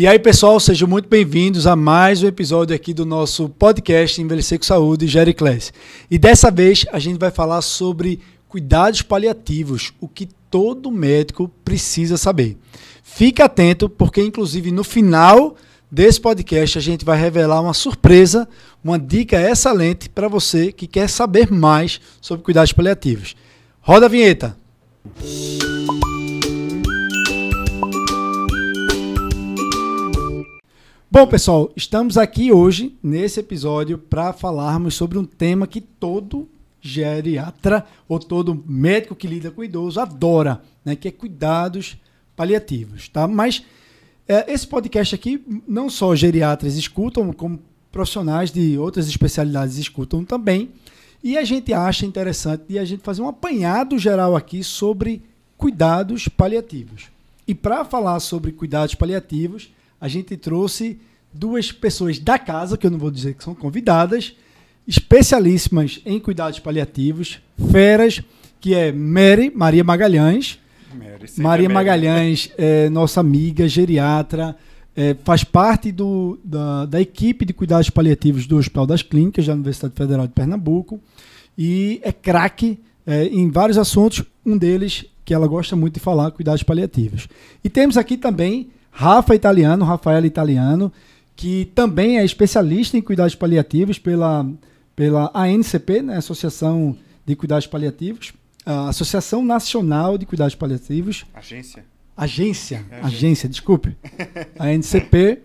E aí, pessoal, sejam muito bem-vindos a mais um episódio aqui do nosso podcast Envelhecer com Saúde, Jerry Class. E dessa vez a gente vai falar sobre cuidados paliativos, o que todo médico precisa saber. Fique atento, porque inclusive no final desse podcast a gente vai revelar uma surpresa, uma dica excelente para você que quer saber mais sobre cuidados paliativos. Roda a vinheta. Música Bom, pessoal, estamos aqui hoje, nesse episódio, para falarmos sobre um tema que todo geriatra ou todo médico que lida com idoso adora, né, que é cuidados paliativos, tá? Mas é, esse podcast aqui, não só geriatras escutam, como profissionais de outras especialidades escutam também, e a gente acha interessante de a gente fazer um apanhado geral aqui sobre cuidados paliativos. E para falar sobre cuidados paliativos, a gente trouxe duas pessoas da casa, que eu não vou dizer que são convidadas, especialíssimas em cuidados paliativos, feras, que é Mary, Maria Magalhães. Mary, Maria Mary. Magalhães é nossa amiga, geriatra, é, faz parte do, da, da, equipe de cuidados paliativos do Hospital das Clínicas da Universidade Federal de Pernambuco e é craque é, em vários assuntos, um deles que ela gosta muito de falar, cuidados paliativos. E temos aqui também Rafa Italiano, Rafael Italiano, que também é especialista em cuidados paliativos pela, pela ANCP, né, Associação de Cuidados Paliativos, Associação Nacional de Cuidados Paliativos. Agência. Agência, é, agência. agência, desculpe. ANCP,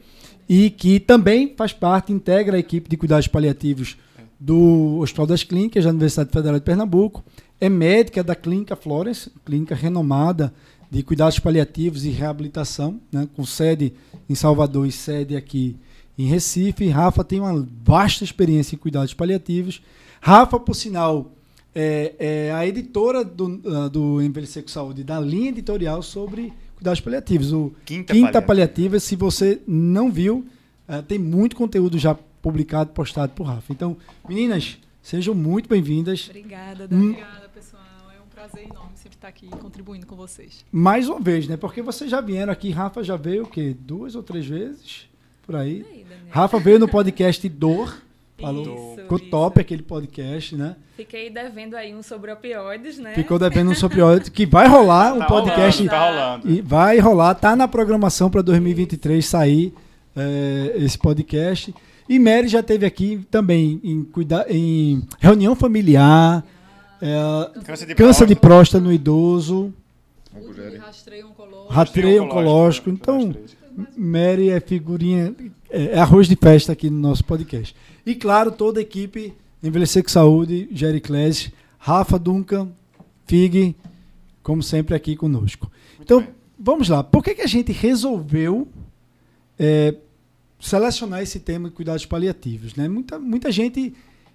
e que também faz parte, integra a equipe de cuidados paliativos do Hospital das Clínicas da Universidade Federal de Pernambuco, é médica da Clínica Florence, clínica renomada de cuidados paliativos e reabilitação, né, com sede em Salvador e sede aqui em Recife. Rafa tem uma vasta experiência em cuidados paliativos. Rafa, por sinal, é, é a editora do, ah, do Envelhecer com Saúde, da linha editorial sobre cuidados paliativos. O Quinta, Quinta Paliativa, se você não viu, é, tem muito conteúdo já publicado, postado por Rafa. Então, meninas, sejam muito bem-vindas. Obrigada, hum, Daniela prazer enorme sempre estar aqui contribuindo com vocês. Mais uma vez, né? Porque vocês já vieram aqui, Rafa já veio o quê? Duas ou três vezes? Por aí. aí Rafa veio no podcast Dor. Falou, ficou top é aquele podcast, né? Fiquei devendo aí um sobre opioides, né? Ficou devendo um sobre opioides, que vai rolar um tá podcast. Rolando, tá rolando. E vai rolar, tá na programação para 2023 sair é, esse podcast. E Mary já teve aqui também em, cuidar em reunião familiar, é, câncer, de, câncer de, próstata. no idoso. Né? Rastreio oncológico. Rastreio oncológico. Né? Então, Mary é figurinha, é, é arroz de festa aqui no nosso podcast. E claro, toda a equipe Envelhecer com Saúde, Jerry Clash, Rafa Duncan, Fig, como sempre aqui conosco. Muito então, bem. vamos lá. Por que, que a gente resolveu é, selecionar esse tema de cuidados paliativos? Né? Muita, muita gente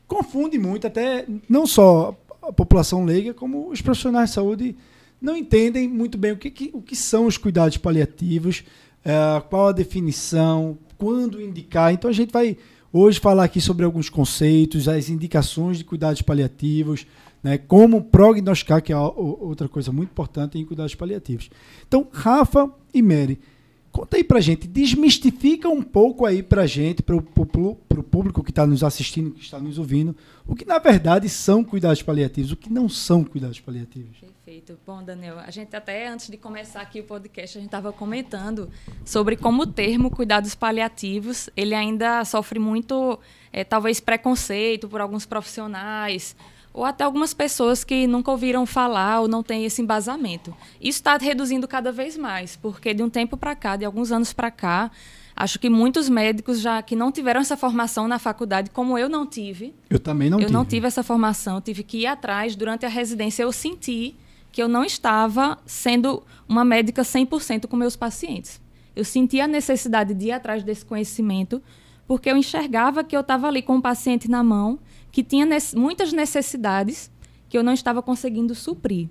confunde muito, até não só a população leiga como os profissionais de saúde não entendem muito bem o que, que o que são os cuidados paliativos, é, qual a definição, quando indicar. Então a gente vai hoje falar aqui sobre alguns conceitos, as indicações de cuidados paliativos, né, como prognosticar, que é outra coisa muito importante em cuidados paliativos. Então, Rafa e Mary, Conta aí pra gente, desmistifica um pouco aí pra gente, pro, pro, pro público que está nos assistindo, que está nos ouvindo, o que na verdade são cuidados paliativos, o que não são cuidados paliativos. Perfeito. Bom, Daniel, a gente até antes de começar aqui o podcast, a gente estava comentando sobre como o termo cuidados paliativos, ele ainda sofre muito, é, talvez, preconceito por alguns profissionais, ou até algumas pessoas que nunca ouviram falar ou não têm esse embasamento. Isso está reduzindo cada vez mais, porque de um tempo para cá, de alguns anos para cá, acho que muitos médicos já que não tiveram essa formação na faculdade, como eu não tive. Eu também não eu tive. Eu não tive essa formação, tive que ir atrás durante a residência. Eu senti que eu não estava sendo uma médica 100% com meus pacientes. Eu senti a necessidade de ir atrás desse conhecimento, porque eu enxergava que eu estava ali com o paciente na mão que tinha ne muitas necessidades que eu não estava conseguindo suprir.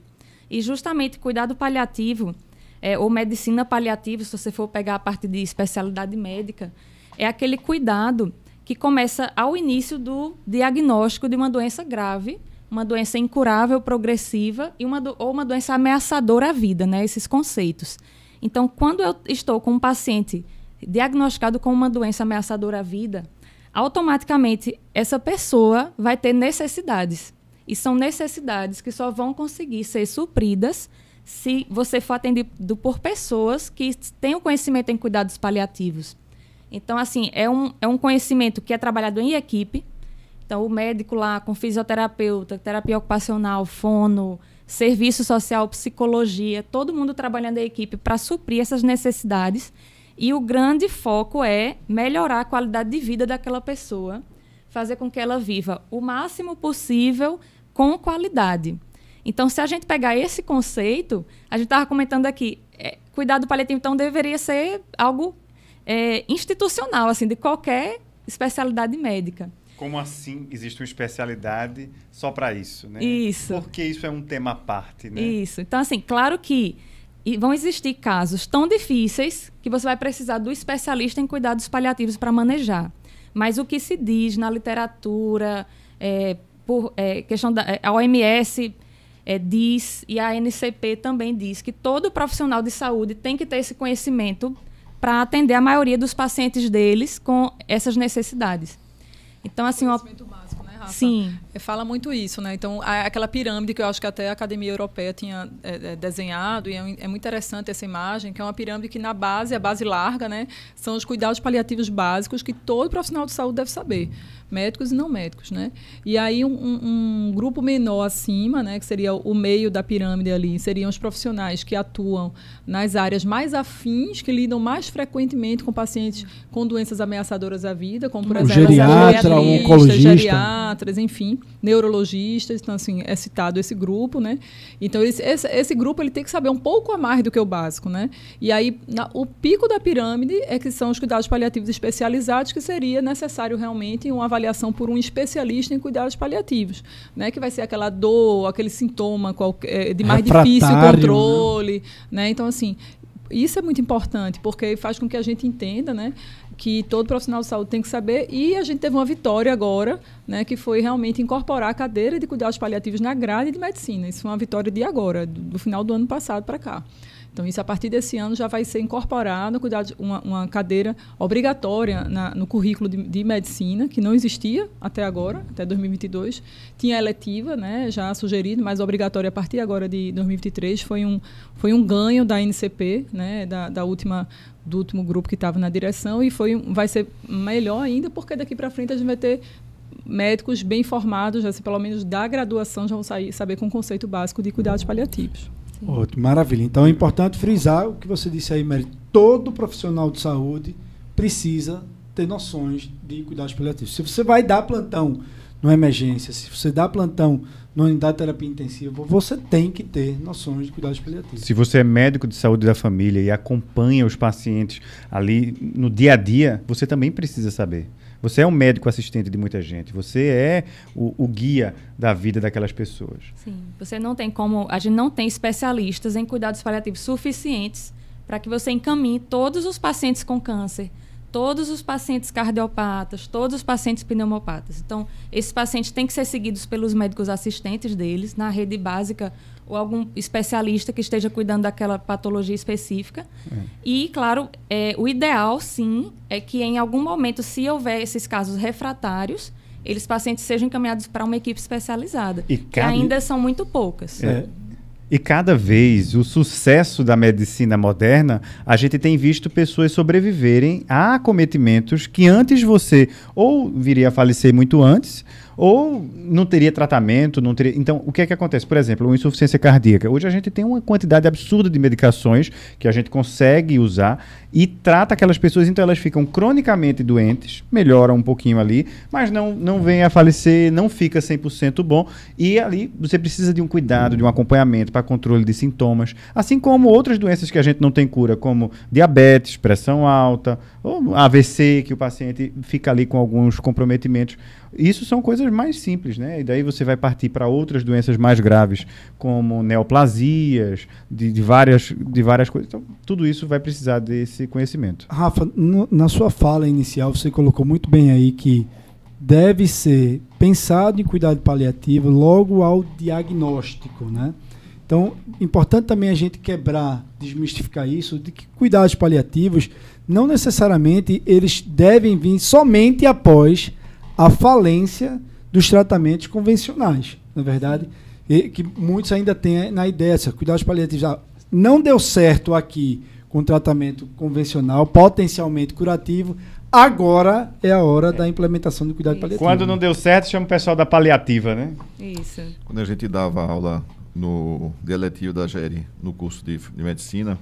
E justamente cuidado paliativo, é, ou medicina paliativa, se você for pegar a parte de especialidade médica, é aquele cuidado que começa ao início do diagnóstico de uma doença grave, uma doença incurável, progressiva e uma ou uma doença ameaçadora à vida, né? Esses conceitos. Então, quando eu estou com um paciente diagnosticado com uma doença ameaçadora à vida, automaticamente essa pessoa vai ter necessidades. E são necessidades que só vão conseguir ser supridas se você for atendido por pessoas que têm o conhecimento em cuidados paliativos. Então, assim, é um, é um conhecimento que é trabalhado em equipe. Então, o médico lá com fisioterapeuta, terapia ocupacional, fono, serviço social, psicologia, todo mundo trabalhando em equipe para suprir essas necessidades e o grande foco é melhorar a qualidade de vida daquela pessoa, fazer com que ela viva o máximo possível com qualidade. Então, se a gente pegar esse conceito, a gente estava comentando aqui, é, cuidado paliativo, então, deveria ser algo é, institucional, assim, de qualquer especialidade médica. Como assim existe uma especialidade só para isso, né? Isso. Porque isso é um tema à parte, né? Isso. Então, assim, claro que e vão existir casos tão difíceis que você vai precisar do especialista em cuidados paliativos para manejar. Mas o que se diz na literatura, é, por é, questão da é, a OMS é, diz e a NCP também diz que todo profissional de saúde tem que ter esse conhecimento para atender a maioria dos pacientes deles com essas necessidades. Então, assim, uma, massa. Sim. É, fala muito isso, né? Então, aquela pirâmide que eu acho que até a Academia Europeia tinha é, é, desenhado, e é, é, muito interessante essa imagem, que é uma pirâmide que na base, a base larga, né? São os cuidados paliativos básicos que todo profissional de saúde deve saber médicos e não médicos, né? E aí um, um, grupo menor acima, né, que seria o meio da pirâmide ali, seriam os profissionais que atuam nas áreas mais afins, que lidam mais frequentemente com pacientes com doenças ameaçadoras à vida, como por o exemplo geriatra, oncologista, geriatras, enfim, neurologistas, então assim é citado esse grupo, né? Então esse, esse grupo ele tem que saber um pouco a mais do que o básico, né? E aí na, o pico da pirâmide é que são os cuidados paliativos especializados que seria necessário realmente uma avaliação avaliação por um especialista em cuidados paliativos, né? Que vai ser aquela dor, aquele sintoma qualquer, eh, de mais difícil né? controle, né? né? Então, assim, isso é muito importante, porque faz com que a gente entenda, né? que todo profissional de saúde tem que saber. E a gente teve uma vitória agora, né, que foi realmente incorporar a cadeira de cuidados paliativos na grade de medicina. Isso foi uma vitória de agora, do, do final do ano passado para cá. Então, isso a partir desse ano já vai ser incorporado cuidado, uma, uma cadeira obrigatória na, no currículo de, de, medicina, que não existia até agora, até 2022. Tinha eletiva, né, já sugerido, mas obrigatória a partir agora de 2023. Foi um, foi um ganho da NCP, né, da, da última do último grupo que estava na direção e foi vai ser melhor ainda porque daqui para frente a gente vai ter médicos bem formados, já assim, pelo menos da graduação, já vão sair, saber com o conceito básico de cuidados paliativos. Sim. Ótimo, maravilha. Então é importante frisar o que você disse aí, Mary. Todo profissional de saúde precisa ter noções de cuidados paliativos. Se você vai dar plantão numa emergência, se você dá plantão numa unidade de terapia intensiva, você tem que ter noções de cuidados paliativos. Se você é médico de saúde da família e acompanha os pacientes ali no dia a dia, você também precisa saber. Você é um médico assistente de muita gente. Você é o, o guia da vida daquelas pessoas. Sim. Você não tem como. A gente não tem especialistas em cuidados paliativos suficientes para que você encaminhe todos os pacientes com câncer todos os pacientes cardiopatas, todos os pacientes pneumopatas. Então, esses pacientes têm que ser seguidos pelos médicos assistentes deles na rede básica ou algum especialista que esteja cuidando daquela patologia específica. É. E, claro, é, o ideal, sim, é que em algum momento, se houver esses casos refratários, eles pacientes sejam encaminhados para uma equipe especializada. E cada... que ainda são muito poucas. É. E cada vez o sucesso da medicina moderna, a gente tem visto pessoas sobreviverem a acometimentos que antes você ou viria a falecer muito antes, ou não teria tratamento, não teria. Então, o que é que acontece? Por exemplo, uma insuficiência cardíaca. Hoje a gente tem uma quantidade absurda de medicações que a gente consegue usar e trata aquelas pessoas, então elas ficam cronicamente doentes, melhoram um pouquinho ali, mas não, não vem a falecer, não fica 100% bom. E ali você precisa de um cuidado, de um acompanhamento para controle de sintomas, assim como outras doenças que a gente não tem cura, como diabetes, pressão alta, ou AVC, que o paciente fica ali com alguns comprometimentos. Isso são coisas mais simples, né? E daí você vai partir para outras doenças mais graves, como neoplasias, de, de, várias, de várias coisas. Então, tudo isso vai precisar desse conhecimento. Rafa, na sua fala inicial, você colocou muito bem aí que deve ser pensado em cuidado paliativo logo ao diagnóstico, né? Então, importante também a gente quebrar, desmistificar isso, de que cuidados paliativos não necessariamente eles devem vir somente após a falência dos tratamentos convencionais, na é verdade, e que muitos ainda têm na ideia, se cuidados paliativos já ah, não deu certo aqui com tratamento convencional, potencialmente curativo, agora é a hora é. da implementação do cuidado Isso. paliativo. Quando não deu certo, chama o pessoal da paliativa, né? Isso. Quando a gente dava aula no deletivo da GERI, no curso de, de medicina,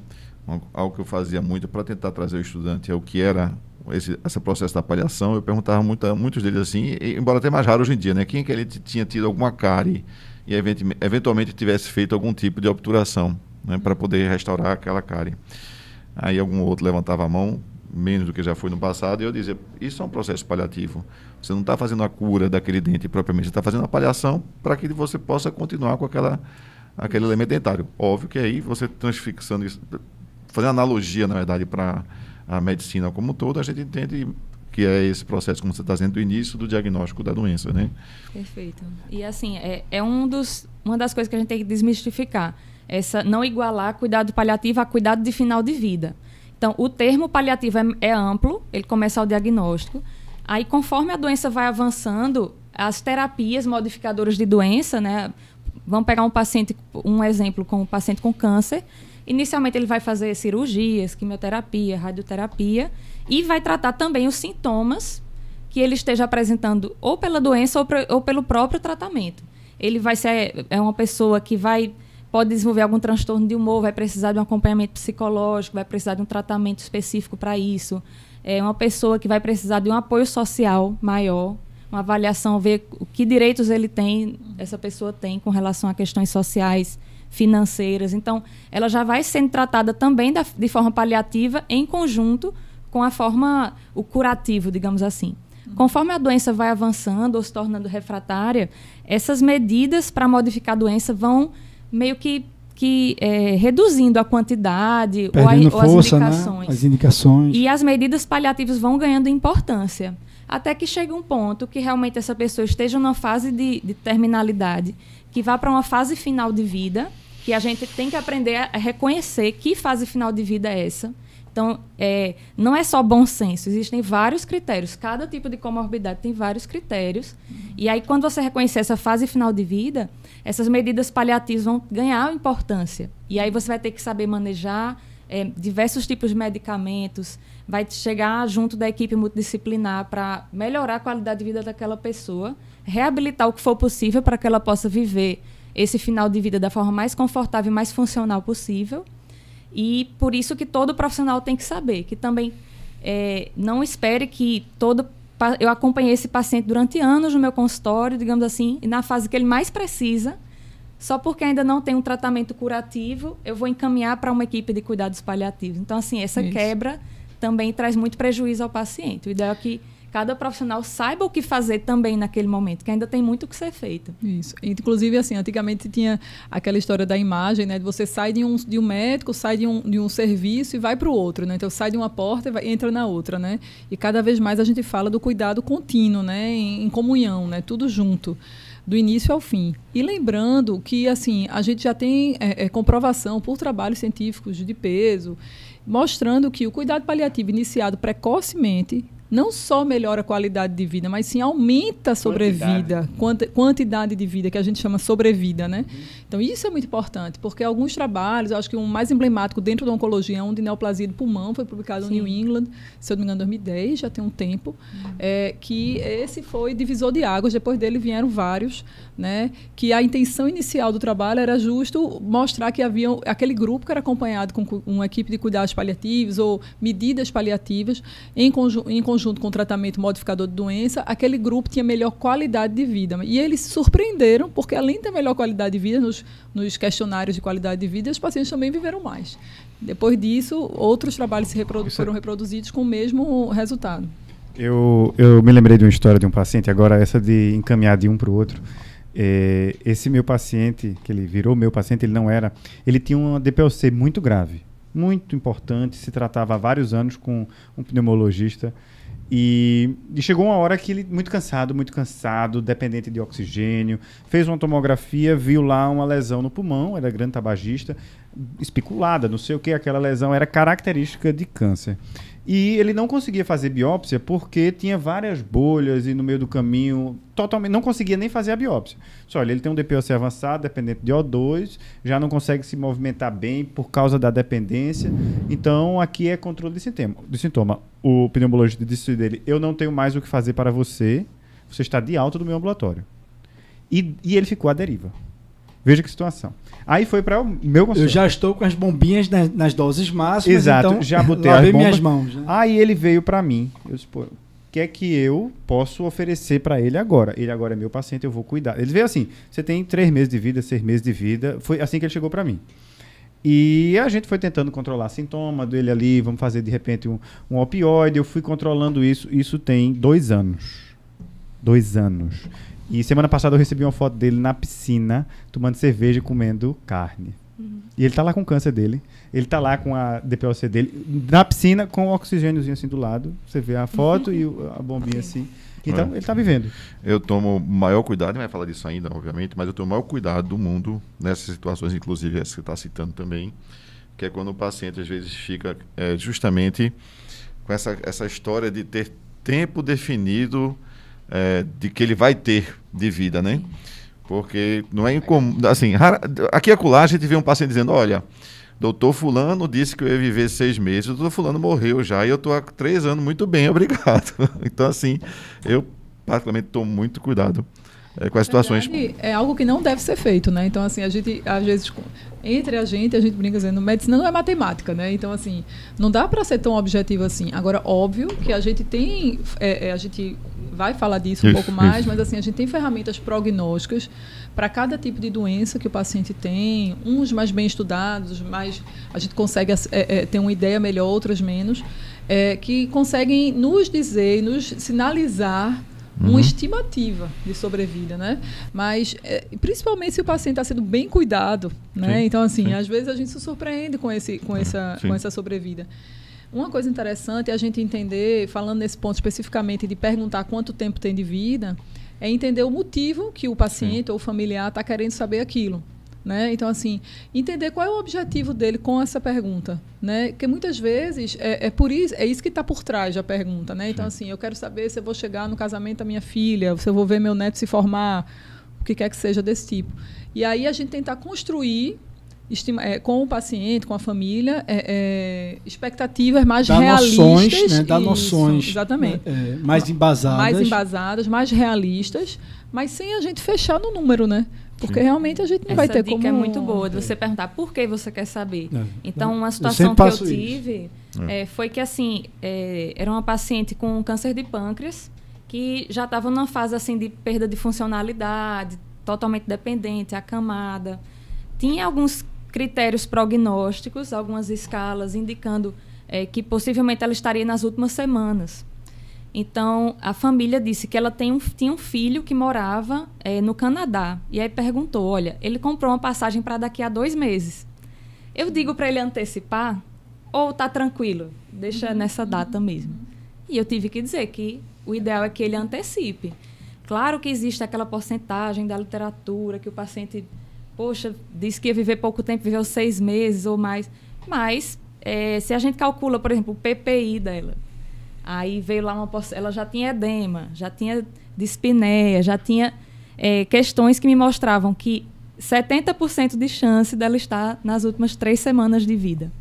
algo que eu fazia muito para tentar trazer o estudante ao que era esse, esse processo da palhação, eu perguntava muito a muitos deles assim, e, embora até mais raro hoje em dia, né? Quem é que ele tinha tido alguma cárie e eventualmente tivesse feito algum tipo de obturação, né? Para poder restaurar aquela cárie. Aí algum outro levantava a mão, menos do que já foi no passado, e eu dizia, isso é um processo paliativo. Você não está fazendo a cura daquele dente propriamente, você está fazendo a palhação para que você possa continuar com aquela aquele elemento dentário. Óbvio que aí você transfixando isso, fazendo analogia, na verdade, para a medicina como um todo, a gente entende que é esse processo, como você está dizendo, do início do diagnóstico da doença, né? Perfeito. E assim, é, é um dos, uma das coisas que a gente tem que desmistificar. Essa não igualar cuidado paliativo a cuidado de final de vida. Então, o termo paliativo é, é amplo, ele começa ao diagnóstico. Aí, conforme a doença vai avançando, as terapias modificadoras de doença, né? Vamos pegar um paciente, um exemplo com um paciente com câncer, Inicialmente ele vai fazer cirurgias, quimioterapia, radioterapia e vai tratar também os sintomas que ele esteja apresentando ou pela doença ou, ou pelo próprio tratamento. Ele vai ser é uma pessoa que vai pode desenvolver algum transtorno de humor, vai precisar de um acompanhamento psicológico, vai precisar de um tratamento específico para isso. É uma pessoa que vai precisar de um apoio social maior, uma avaliação, ver que direitos ele tem, essa pessoa tem com relação a questões sociais financeiras. Então, ela já vai sendo tratada também da, de forma paliativa em conjunto com a forma o curativo, digamos assim. Conforme a doença vai avançando ou se tornando refratária, essas medidas para modificar a doença vão meio que, que é, reduzindo a quantidade ou, a, ou força, né? as, indicações. Né? as indicações. E as medidas paliativas vão ganhando importância. Até que chega um ponto que realmente essa pessoa esteja numa fase de, de terminalidade, que vá para uma fase final de vida, que a gente tem que aprender a reconhecer que fase final de vida é essa. Então, é, não é só bom senso, existem vários critérios. Cada tipo de comorbidade tem vários critérios. Uhum. E aí, quando você reconhecer essa fase final de vida, essas medidas paliativas vão ganhar importância. E aí, você vai ter que saber manejar é, diversos tipos de medicamentos, vai chegar junto da equipe multidisciplinar para melhorar a qualidade de vida daquela pessoa, reabilitar o que for possível para que ela possa viver esse final de vida da forma mais confortável e mais funcional possível. E por isso que todo profissional tem que saber, que também é, não espere que todo eu acompanhei esse paciente durante anos no meu consultório, digamos assim, e na fase que ele mais precisa, só porque ainda não tem um tratamento curativo, eu vou encaminhar para uma equipe de cuidados paliativos. Então, assim, essa Isso. quebra também traz muito prejuízo ao paciente. O ideal é que cada profissional saiba o que fazer também naquele momento, que ainda tem muito o que ser feito. Isso. Inclusive, assim, antigamente tinha aquela história da imagem, né? De você sai de um, de um médico, sai de um, de um serviço e vai para o outro, né? Então, sai de uma porta e vai, entra na outra, né? E cada vez mais a gente fala do cuidado contínuo, né? Em, em comunhão, né? Tudo junto do início ao fim. E lembrando que assim a gente já tem é, é, comprovação por trabalhos científicos de peso, mostrando que o cuidado paliativo iniciado precocemente não só melhora a qualidade de vida, mas sim aumenta a sobrevida, quantidade, quantidade de vida, que a gente chama sobrevida, né? Uhum. Então, isso é muito importante, porque alguns trabalhos, acho que o um mais emblemático dentro da oncologia é um de neoplasia do pulmão, foi publicado Sim. no New England, se eu não me engano, em 2010, já tem um tempo, uhum. é, que esse foi divisor de águas, depois dele vieram vários, né? Que a intenção inicial do trabalho era justo mostrar que havia aquele grupo que era acompanhado com uma equipe de cuidados paliativos ou medidas paliativas em, conju em conjunto com tratamento modificador de doença, aquele grupo tinha melhor qualidade de vida. E eles se surpreenderam, porque além da melhor qualidade de vida, nos nos, nos questionários de qualidade de vida, os pacientes também viveram mais. Depois disso, outros trabalhos reprodu é foram reproduzidos com o mesmo resultado. Eu, eu me lembrei de uma história de um paciente, agora essa de encaminhar de um para o outro. É, esse meu paciente, que ele virou meu paciente, ele não era, ele tinha uma DPLC muito grave, muito importante, se tratava há vários anos com um pneumologista e, e, chegou uma hora que ele, muito cansado, muito cansado, dependente de oxigênio, fez uma tomografia, viu lá uma lesão no pulmão, era grande tabagista, especulada, não sei o que, aquela lesão era característica de câncer. E ele não conseguia fazer biópsia porque tinha várias bolhas e no meio do caminho, totalmente não conseguia nem fazer a biópsia. Só olha, ele tem um DPOC avançado, dependente de O2, já não consegue se movimentar bem por causa da dependência. Então, aqui é controle de sintoma. De sintoma. O pneumologista disse dele: "Eu não tenho mais o que fazer para você. Você está de alta do meu ambulatório." E, e ele ficou à deriva. Veja que situação. Aí foi para o meu consultório. Eu já estou com as bombinhas nas, nas doses máximas. Exato, então, já botei as minhas mãos. Né? Aí ele veio para mim. Eu disse, pô, o que é que eu posso oferecer para ele agora? Ele agora é meu paciente, eu vou cuidar. Ele veio assim: você tem três meses de vida, seis meses de vida. Foi assim que ele chegou para mim. E a gente foi tentando controlar sintoma dele ali, vamos fazer de repente um, um opioide. Eu fui controlando isso. Isso tem dois anos. Dois anos. E semana passada eu recebi uma foto dele na piscina, tomando cerveja e comendo carne. Uhum. E ele tá lá com o câncer dele. Ele tá lá com a DPOC dele, na piscina, com o oxigêniozinho assim do lado. Você vê a foto uhum. e a bombinha assim. Então, é. ele tá vivendo. Eu tomo maior cuidado, não vai falar disso ainda, obviamente, mas eu tomo maior cuidado do mundo nessas situações, inclusive essa que você está citando também, que é quando o paciente às vezes fica é, justamente com essa, essa história de ter tempo definido é, de que ele vai ter de vida, né? Porque não é incomum. Assim, rara, aqui e acolá a gente vê um paciente dizendo: olha, doutor Fulano disse que eu ia viver seis meses, o doutor Fulano morreu já e eu estou há três anos muito bem, obrigado. então, assim, eu particularmente tomo muito cuidado. É, com as situações. Verdade, é algo que não deve ser feito, né? Então, assim, a gente, às vezes, entre a gente, a gente brinca dizendo, medicina não é matemática, né? Então, assim, não dá para ser tão objetivo assim. Agora, óbvio que a gente tem, é, é a gente vai falar disso isso, um pouco mais, isso. mas assim, a gente tem ferramentas prognósticas para cada tipo de doença que o paciente tem, uns mais bem estudados, mais a gente consegue é, é, ter uma ideia melhor, outras menos, é, que conseguem nos dizer, nos sinalizar uma uhum. estimativa de sobrevida, né? Mas é, principalmente se o paciente está sendo bem cuidado, né? Sim, então assim, sim. às vezes a gente se surpreende com esse, com uhum, essa, sim. com essa sobrevida. Uma coisa interessante é a gente entender, falando nesse ponto especificamente de perguntar quanto tempo tem de vida, é entender o motivo que o paciente Sim. ou o familiar está querendo saber aquilo. Né? Então, assim, entender qual é o objetivo dele com essa pergunta. Né? Porque muitas vezes é, é por isso, é isso que está por trás da pergunta. Né? Então, assim, eu quero saber se eu vou chegar no casamento da minha filha, se eu vou ver meu neto se formar, o que quer que seja desse tipo. E aí a gente tentar construir Estima, é, com o paciente, com a família, é, é, expectativas mais dá realistas. Noções, né? Dá isso, noções. Exatamente. Né? É, mais embasadas. Mais embasadas, mais realistas, mas sem a gente fechar no número, né? Porque Sim. realmente a gente não Essa vai ter dica é como... é muito boa, de você perguntar por que você quer saber. É, né? Então, uma situação eu que eu tive foi que, assim, era uma paciente com câncer de pâncreas, que já estava numa fase, assim, de perda de funcionalidade, totalmente dependente, acamada. Tinha alguns critérios prognósticos, algumas escalas indicando é, que possivelmente ela estaria nas últimas semanas. Então, a família disse que ela tem um, tinha um filho que morava é, no Canadá. E aí perguntou: olha, ele comprou uma passagem para daqui a dois meses. Eu digo para ele antecipar ou tá tranquilo, deixa nessa data mesmo. E eu tive que dizer que o ideal é que ele antecipe. Claro que existe aquela porcentagem da literatura que o paciente poxa, disse que ia viver pouco tempo, viveu seis meses ou mais. Mas, é, se a gente calcula, por exemplo, o PPI dela, aí veio lá uma ela já tinha edema, já tinha dispneia, já tinha é, questões que me mostravam que 70% de chance dela estar nas últimas três semanas de vida.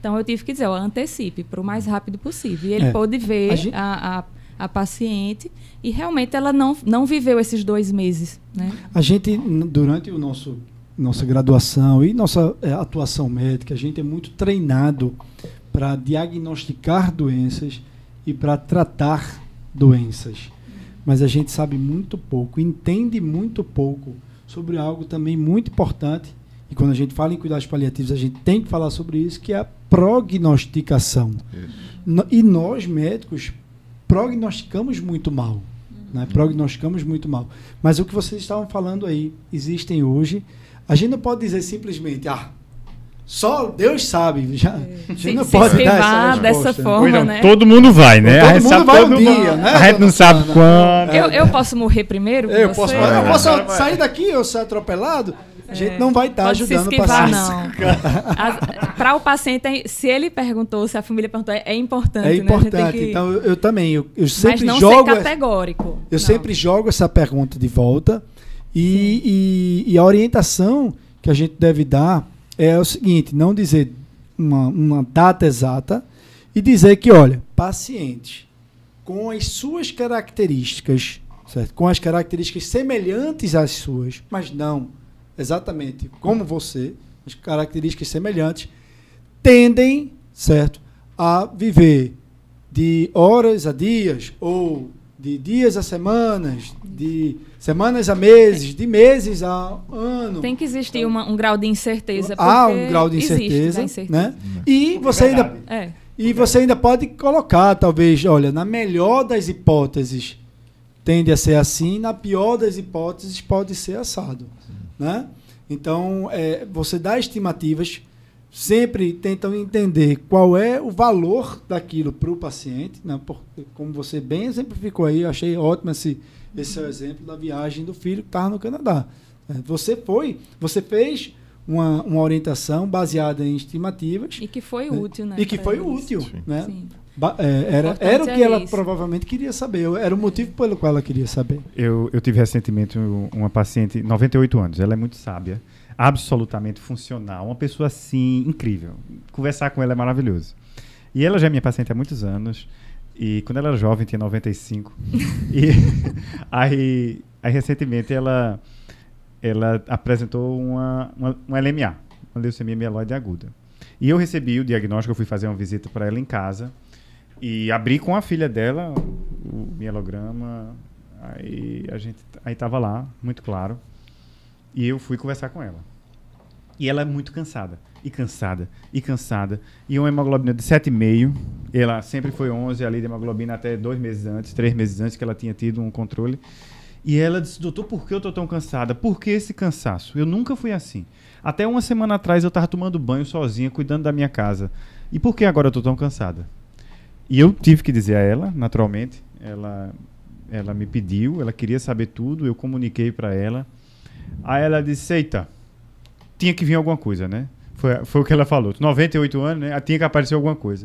Então, eu tive que dizer, ó, antecipe para o mais rápido possível. E ele é. pôde ver a, gente... a, a a paciente e realmente ela não, não viveu esses dois meses. Né? A gente, durante o nosso nossa graduação e nossa é, atuação médica, a gente é muito treinado para diagnosticar doenças e para tratar doenças. Mas a gente sabe muito pouco, entende muito pouco sobre algo também muito importante. E quando a gente fala em cuidados paliativos, a gente tem que falar sobre isso, que é a prognosticação. Isso. E nós médicos prognosticamos muito mal. Né? Prognosticamos muito mal. Mas o que vocês estavam falando aí, existem hoje a gente não pode dizer simplesmente, ah, só Deus sabe. Já, a é. gente não se, pode dar essa dessa forma, né? Todo mundo vai, né? Todo, todo mundo vai um dia, mundo, né? A gente não sabe quando. Eu, eu posso morrer primeiro? Eu posso, eu posso é. sair daqui, eu ser atropelado? A gente é. não vai estar tá ajudando se esquivar, o Para o paciente, se ele perguntou, se a família perguntou, é importante. É né? importante. Né? Que... Então, eu, eu, também. Eu, eu sempre Mas não jogo. categórico. Eu não. sempre jogo essa pergunta de volta e, e, e, a orientação que a gente deve dar é o seguinte: não dizer uma, uma data exata e dizer que, olha, pacientes com as suas características, certo? com as características semelhantes às suas, mas não exatamente como você, as características semelhantes, tendem, certo, a viver de horas a dias ou de dias a semanas, de semanas a meses, de meses a ano. Tem que existir então, uma, um grau de incerteza. Há um grau de incerteza, existe, né? né? E você ainda é. e você ainda pode colocar, talvez, olha, na melhor das hipóteses tende a ser assim, na pior das hipóteses pode ser assado, né? Então, é, você dá estimativas sempre tentam entender qual é o valor daquilo para o paciente, né? Porque, como você bem exemplificou aí, eu achei ótimo esse, esse é exemplo da viagem do filho que estava no Canadá. É, você foi, você fez uma, uma orientação baseada em estimativas. E que foi né? útil, né? E que foi eles. útil, Sim. né? Sim. Ba é, era, era o que é ela isso. provavelmente queria saber, era o motivo pelo qual ela queria saber. Eu, eu tive recentemente uma paciente, 98 anos, ela é muito sábia absolutamente funcional, uma pessoa assim, incrível. Conversar com ela é maravilhoso. E ela já é minha paciente há muitos anos. E quando ela era jovem, tinha 95. e aí, aí, recentemente, ela, ela apresentou uma, uma, uma LMA, uma leucemia mieloide aguda. E eu recebi o diagnóstico, eu fui fazer uma visita para ela em casa. E abri com a filha dela o mielograma. Aí a gente aí tava lá, muito claro. E eu fui conversar com ela. E ela é muito cansada. E cansada, e cansada. E uma hemoglobina de 7,5. Ela sempre foi 11 ali de hemoglobina até dois meses antes, três meses antes que ela tinha tido um controle. E ela disse, doutor, por que eu tô tão cansada? Por que esse cansaço? Eu nunca fui assim. Até uma semana atrás eu tava tomando banho sozinha, cuidando da minha casa. E por que agora eu tô tão cansada? E eu tive que dizer a ela, naturalmente. Ela, ela me pediu, ela queria saber tudo, eu comuniquei para ela. Aí ela disse, eita, tinha que vir alguma coisa, né? Foi, foi o que ela falou. 98 anos, né? Tinha que aparecer alguma coisa.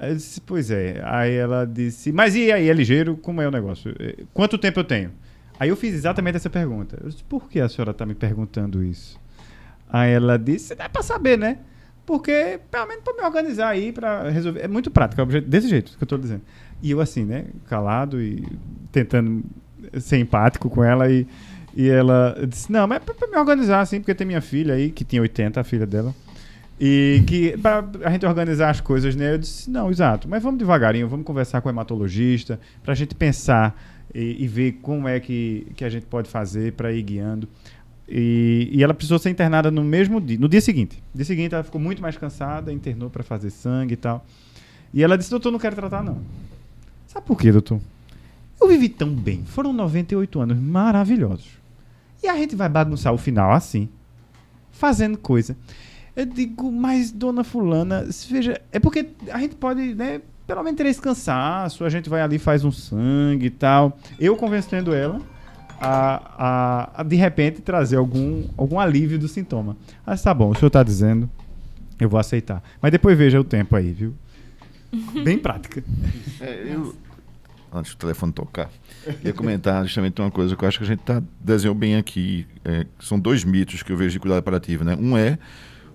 Eu disse, pois é. Aí ela disse, mas e aí, é ligeiro? Como é o negócio? É, quanto tempo eu tenho? Aí eu fiz exatamente essa pergunta. Eu disse, por que a senhora está me perguntando isso? Aí ela disse, dá para saber, né? Porque, pelo menos para me organizar aí, para resolver. É muito prático, é desse jeito que eu estou dizendo. E eu assim, né? Calado e tentando ser empático com ela e e ela disse: Não, mas é pra, pra me organizar assim, porque tem minha filha aí, que tinha 80, a filha dela. E que para a gente organizar as coisas, né? Eu disse: Não, exato, mas vamos devagarinho, vamos conversar com o hematologista, para a gente pensar e, e, ver como é que, que a gente pode fazer para ir guiando. E, e, ela precisou ser internada no mesmo dia, no dia seguinte. No dia seguinte ela ficou muito mais cansada, internou para fazer sangue e tal. E ela disse: Doutor, não quero tratar, não. Sabe por quê, doutor? Eu vivi tão bem. Foram 98 anos maravilhosos. E a gente vai bagunçar o final assim, fazendo coisa. Eu digo, mas dona fulana, veja, é porque a gente pode, né, pelo menos ter esse cansaço, a gente vai ali, faz um sangue e tal. Eu convencendo ela a, a, a de repente trazer algum, algum alívio do sintoma. Ah, tá bom, o senhor tá dizendo, eu vou aceitar. Mas depois veja o tempo aí, viu? Bem prática. É, eu... Antes do telefone tocar ia comentar justamente uma coisa que eu acho que a gente tá, desenhou bem aqui. É, são dois mitos que eu vejo de cuidado paliativo, né? Um é,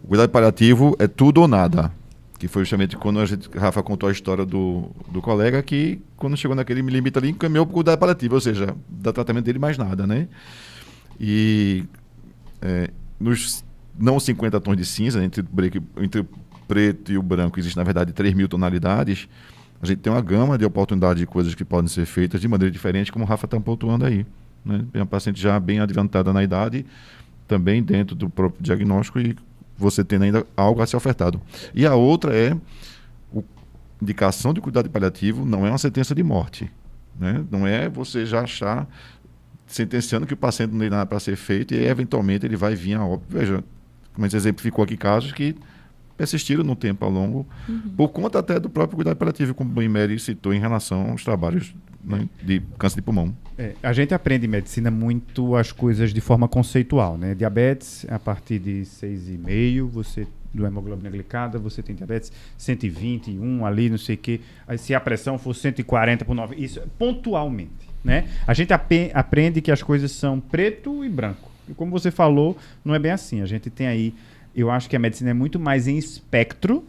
o cuidado paliativo é tudo ou nada. Que foi justamente quando a gente, Rafa contou a história do, do colega que, quando chegou naquele limite ali, encaminhou para o cuidado paliativo, ou seja, dá tratamento dele mais nada, né? E é, nos não 50 tons de cinza, entre, entre o preto e o branco, existe, na verdade, 3 mil tonalidades a gente tem uma gama de oportunidade de coisas que podem ser feitas de maneira diferente, como o Rafa está pontuando aí. Né? É uma paciente já bem adiantada na idade, também dentro do próprio diagnóstico e você tendo ainda algo a ser ofertado. E a outra é o, indicação de cuidado paliativo não é uma sentença de morte. Né? Não é você já achar sentenciando que o paciente não tem nada para ser feito e eventualmente ele vai vir a óbito. Veja, como a gente exemplificou aqui casos que persistiram no tempo ao longo, uhum. por conta até do próprio cuidado paliativo, como o Imeri citou em relação aos trabalhos né, de câncer de pulmão. É, a gente aprende em medicina muito as coisas de forma conceitual, né? Diabetes, a partir de 6,5, você do hemoglobina glicada, você tem diabetes 121 ali, não sei o quê. se a pressão for 140 por 9, isso é pontualmente, né? A gente ap aprende que as coisas são preto e branco. E como você falou, não é bem assim. A gente tem aí eu acho que a medicina é muito mais em espectro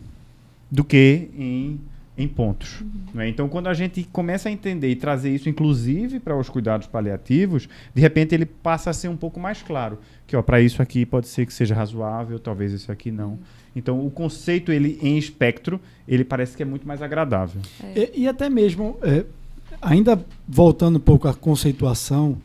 do que em, em pontos. Uhum. Né? Então, quando a gente começa a entender e trazer isso, inclusive, para os cuidados paliativos, de repente ele passa a ser um pouco mais claro. Que para isso aqui pode ser que seja razoável, talvez isso aqui não. Uhum. Então, o conceito ele em espectro, ele parece que é muito mais agradável. É. E, e, até mesmo, é, ainda voltando um pouco à conceituação,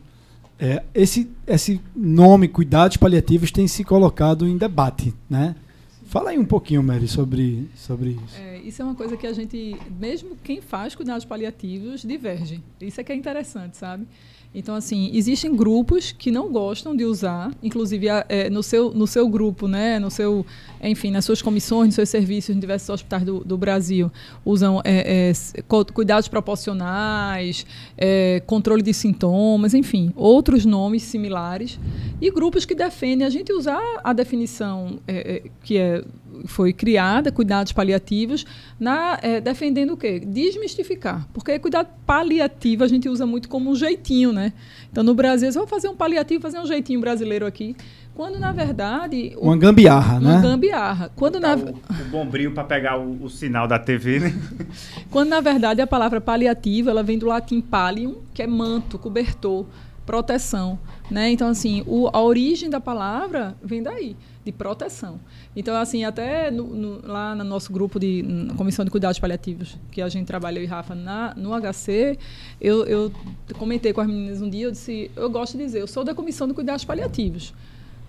é, esse, esse nome, cuidados paliativos, tem se colocado em debate, né? Fala aí um pouquinho, Mary, sobre, sobre isso. É, isso é uma coisa que a gente, mesmo quem faz cuidados paliativos, diverge. Isso é que é interessante, sabe? Então, assim, existem grupos que não gostam de usar, inclusive é, no, seu, no seu grupo, né, no seu, enfim, nas suas comissões, nos seus serviços em diversos hospitais do, do Brasil, usam é, é, cuidados proporcionais, é, controle de sintomas, enfim, outros nomes similares, e grupos que defendem a gente usar a definição é, é, que é foi criada, cuidados paliativos, na, é, defendendo o quê? Desmistificar. Porque cuidado paliativo a gente usa muito como um jeitinho, né? Então, no Brasil, vou fazer um paliativo, fazer um jeitinho brasileiro aqui. Quando, na verdade... Uma o, gambiarra, né? Uma gambiarra. Né? Quando, na, o, o bombril para pegar o, o, sinal da TV, né? Quando, na verdade, a palavra paliativo, ela vem do latim palium que é manto, cobertor proteção. Né? Então, assim, o, a origem da palavra vem daí, de proteção. Então, assim, até no, no, lá no nosso grupo de na Comissão de Cuidados Paliativos, que a gente trabalha, eu e Rafa, na, no HC, eu, eu comentei com as meninas um dia, eu disse, eu gosto de dizer, eu sou da Comissão de Cuidados Paliativos.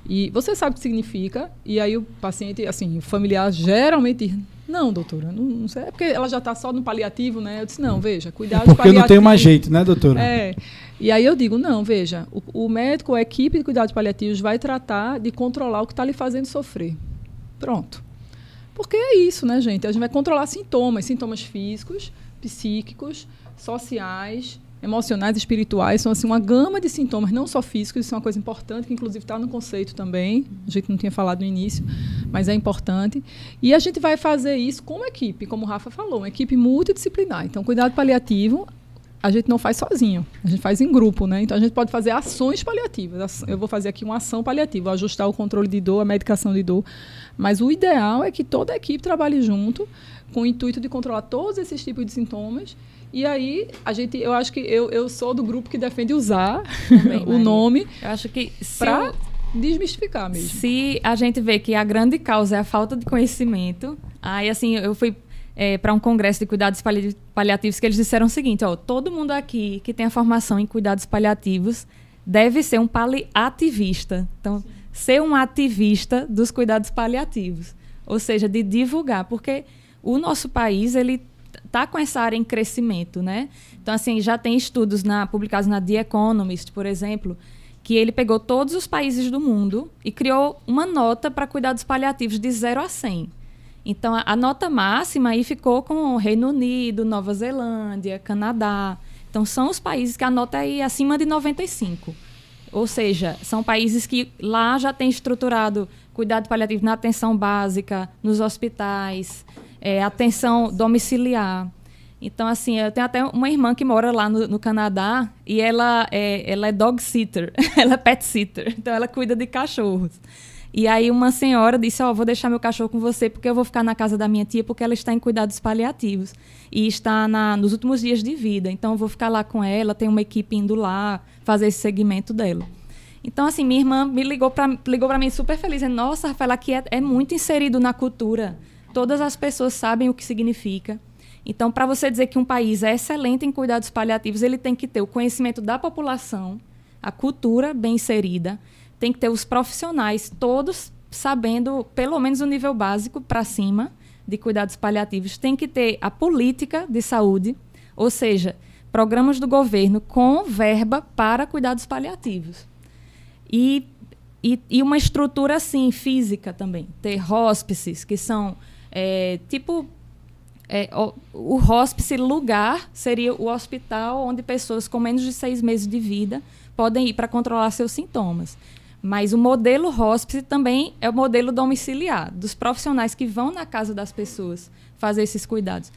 E você sabe o que significa, e aí o paciente, assim, o familiar geralmente não, doutora, não, não sei. É porque ela já está só no paliativo, né? Eu disse, não, veja, cuidado é Porque paliativo. não tem mais jeito, né, doutora? É. E aí eu digo, não, veja, o, o médico, a equipe de cuidados paliativos vai tratar de controlar o que está lhe fazendo sofrer. Pronto. Porque é isso, né, gente? A gente vai controlar sintomas, sintomas físicos, psíquicos, sociais, emocionais, espirituais, são assim uma gama de sintomas, não só físicos, isso é uma coisa importante, que inclusive está no conceito também, a gente não tinha falado no início, mas é importante. E a gente vai fazer isso como equipe, como o Rafa falou, uma equipe multidisciplinar. Então, cuidado paliativo, a gente não faz sozinho, a gente faz em grupo, né? Então a gente pode fazer ações paliativas. Eu vou fazer aqui uma ação paliativa, ajustar o controle de dor, a medicação de dor. Mas o ideal é que toda a equipe trabalhe junto, com o intuito de controlar todos esses tipos de sintomas e aí, a gente, eu acho que eu, eu sou do grupo que defende usar Também, o nome. Eu acho que para desmistificar mesmo. Se a gente vê que a grande causa é a falta de conhecimento, aí assim, eu fui é, para um congresso de cuidados pali paliativos que eles disseram o seguinte, ó, todo mundo aqui que tem a formação em cuidados paliativos deve ser um paliativista. Então, Sim. ser um ativista dos cuidados paliativos, ou seja, de divulgar, porque o nosso país ele está com essa área em crescimento, né? Então, assim, já tem estudos na, publicados na The Economist, por exemplo, que ele pegou todos os países do mundo e criou uma nota para cuidados paliativos de 0 a 100. Então, a, a, nota máxima aí ficou com o Reino Unido, Nova Zelândia, Canadá. Então, são os países que a nota é acima de 95. Ou seja, são países que lá já têm estruturado cuidado paliativo na atenção básica, nos hospitais, é, atenção domiciliar. Então, assim, eu tenho até uma irmã que mora lá no, no Canadá e ela é, ela é dog sitter, ela é pet sitter, então ela cuida de cachorros. E aí uma senhora disse, ó, oh, vou deixar meu cachorro com você porque eu vou ficar na casa da minha tia porque ela está em cuidados paliativos e está na, nos últimos dias de vida. Então eu vou ficar lá com ela, tem uma equipe indo lá fazer esse segmento dela. Então, assim, minha irmã me ligou para ligou mim super feliz. Nossa, Rafaela, aqui é, é muito inserido na cultura. Todas as pessoas sabem o que significa. Então, para você dizer que um país é excelente em cuidados paliativos, ele tem que ter o conhecimento da população, a cultura bem inserida, tem que ter os profissionais todos sabendo pelo menos o um nível básico para cima de cuidados paliativos, tem que ter a política de saúde, ou seja, programas do governo com verba para cuidados paliativos. E, e, e uma estrutura assim, física também, ter hóspices, que são é, tipo, é, o, o hospice lugar seria o hospital onde pessoas com menos de seis meses de vida podem ir para controlar seus sintomas. Mas o modelo hospice também é o modelo domiciliar, dos profissionais que vão na casa das pessoas fazer esses cuidados.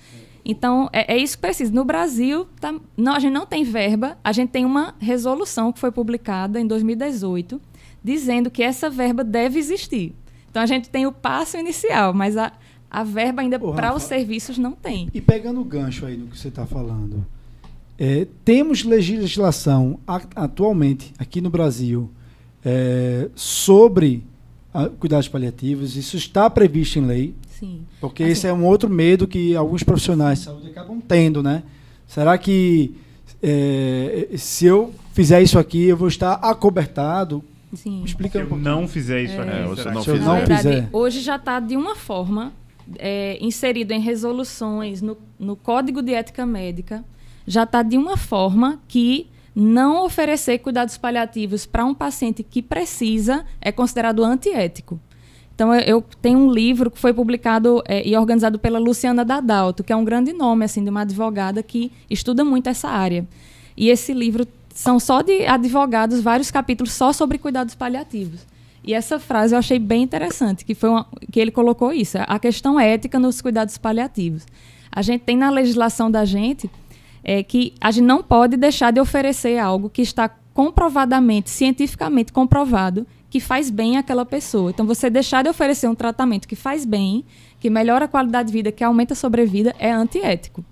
Então, é, é isso que precisa. No Brasil, tá, não, a gente não tem verba, a gente tem uma resolução que foi publicada em 2018, dizendo que essa verba deve existir. Então, a gente tem o passo inicial, mas a, a verba ainda para os serviços não tem. E pegando o gancho aí no que você está falando, é, temos legislação atualmente aqui no Brasil é, sobre a, cuidados paliativos. Isso está previsto em lei. Sim. Porque assim, esse é um outro medo que alguns profissionais de saúde acabam tendo, né? Será que é, se eu fizer isso aqui, eu vou estar acobertado? Sim. Explica se um eu pouquinho. não fizer isso aqui, é. né? se eu não, se eu não fizer. Hoje já está de uma forma é, inserido em resoluções, no, no Código de Ética Médica, já está de uma forma que não oferecer cuidados paliativos para um paciente que precisa é considerado antiético. Então, eu tenho um livro que foi publicado é, e organizado pela Luciana Dadalto, que é um grande nome, assim, de uma advogada que estuda muito essa área. E esse livro são só de advogados, vários capítulos só sobre cuidados paliativos. E essa frase eu achei bem interessante, que foi uma, que ele colocou isso, a questão ética nos cuidados paliativos. A gente tem na legislação da gente é, que a gente não pode deixar de oferecer algo que está comprovadamente, cientificamente comprovado, que faz bem àquela pessoa. Então, você deixar de oferecer um tratamento que faz bem, que melhora a qualidade de vida, que aumenta a sobrevida, é antiético.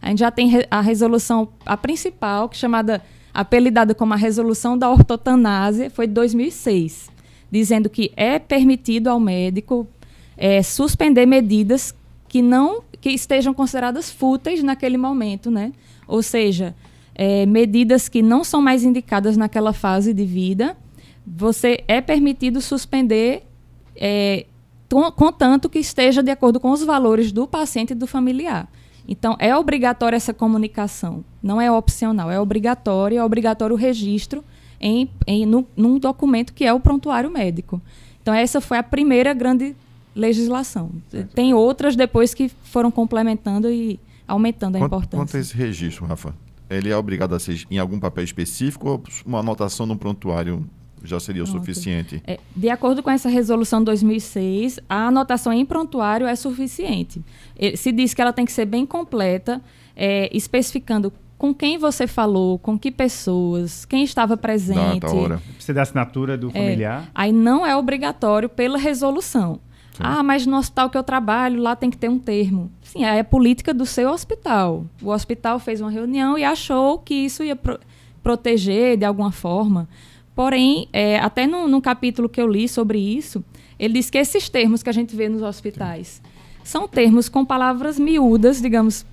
A gente já tem a resolução, a principal, que é chamada, apelidada como a resolução da ortotanásia, foi de 2006 dizendo que é permitido ao médico é, suspender medidas que não que estejam consideradas fúteis naquele momento, né? Ou seja, é, medidas que não são mais indicadas naquela fase de vida, você é permitido suspender é, contanto que esteja de acordo com os valores do paciente e do familiar. Então, é obrigatória essa comunicação, não é opcional, é obrigatório, é obrigatório o registro em, em, no, num documento que é o prontuário médico. Então, essa foi a primeira grande legislação. Certo. Tem outras depois que foram complementando e aumentando a quanto, importância. Quanto a esse registro, Rafa? Ele é obrigado a ser em algum papel específico ou uma anotação no prontuário já seria o suficiente? É, de acordo com essa resolução de 2006, a anotação em prontuário é suficiente. Se diz que ela tem que ser bem completa, é, especificando com quem você falou, com que pessoas, quem estava presente. Da hora. Precisa da assinatura do é, familiar. É, aí não é obrigatório pela resolução. Sim. Ah, mas no hospital que eu trabalho, lá tem que ter um termo. Sim, é política do seu hospital. O hospital fez uma reunião e achou que isso ia pro proteger de alguma forma. Porém, é, até no, no, capítulo que eu li sobre isso, ele diz que esses termos que a gente vê nos hospitais Sim. são termos com palavras miúdas, digamos,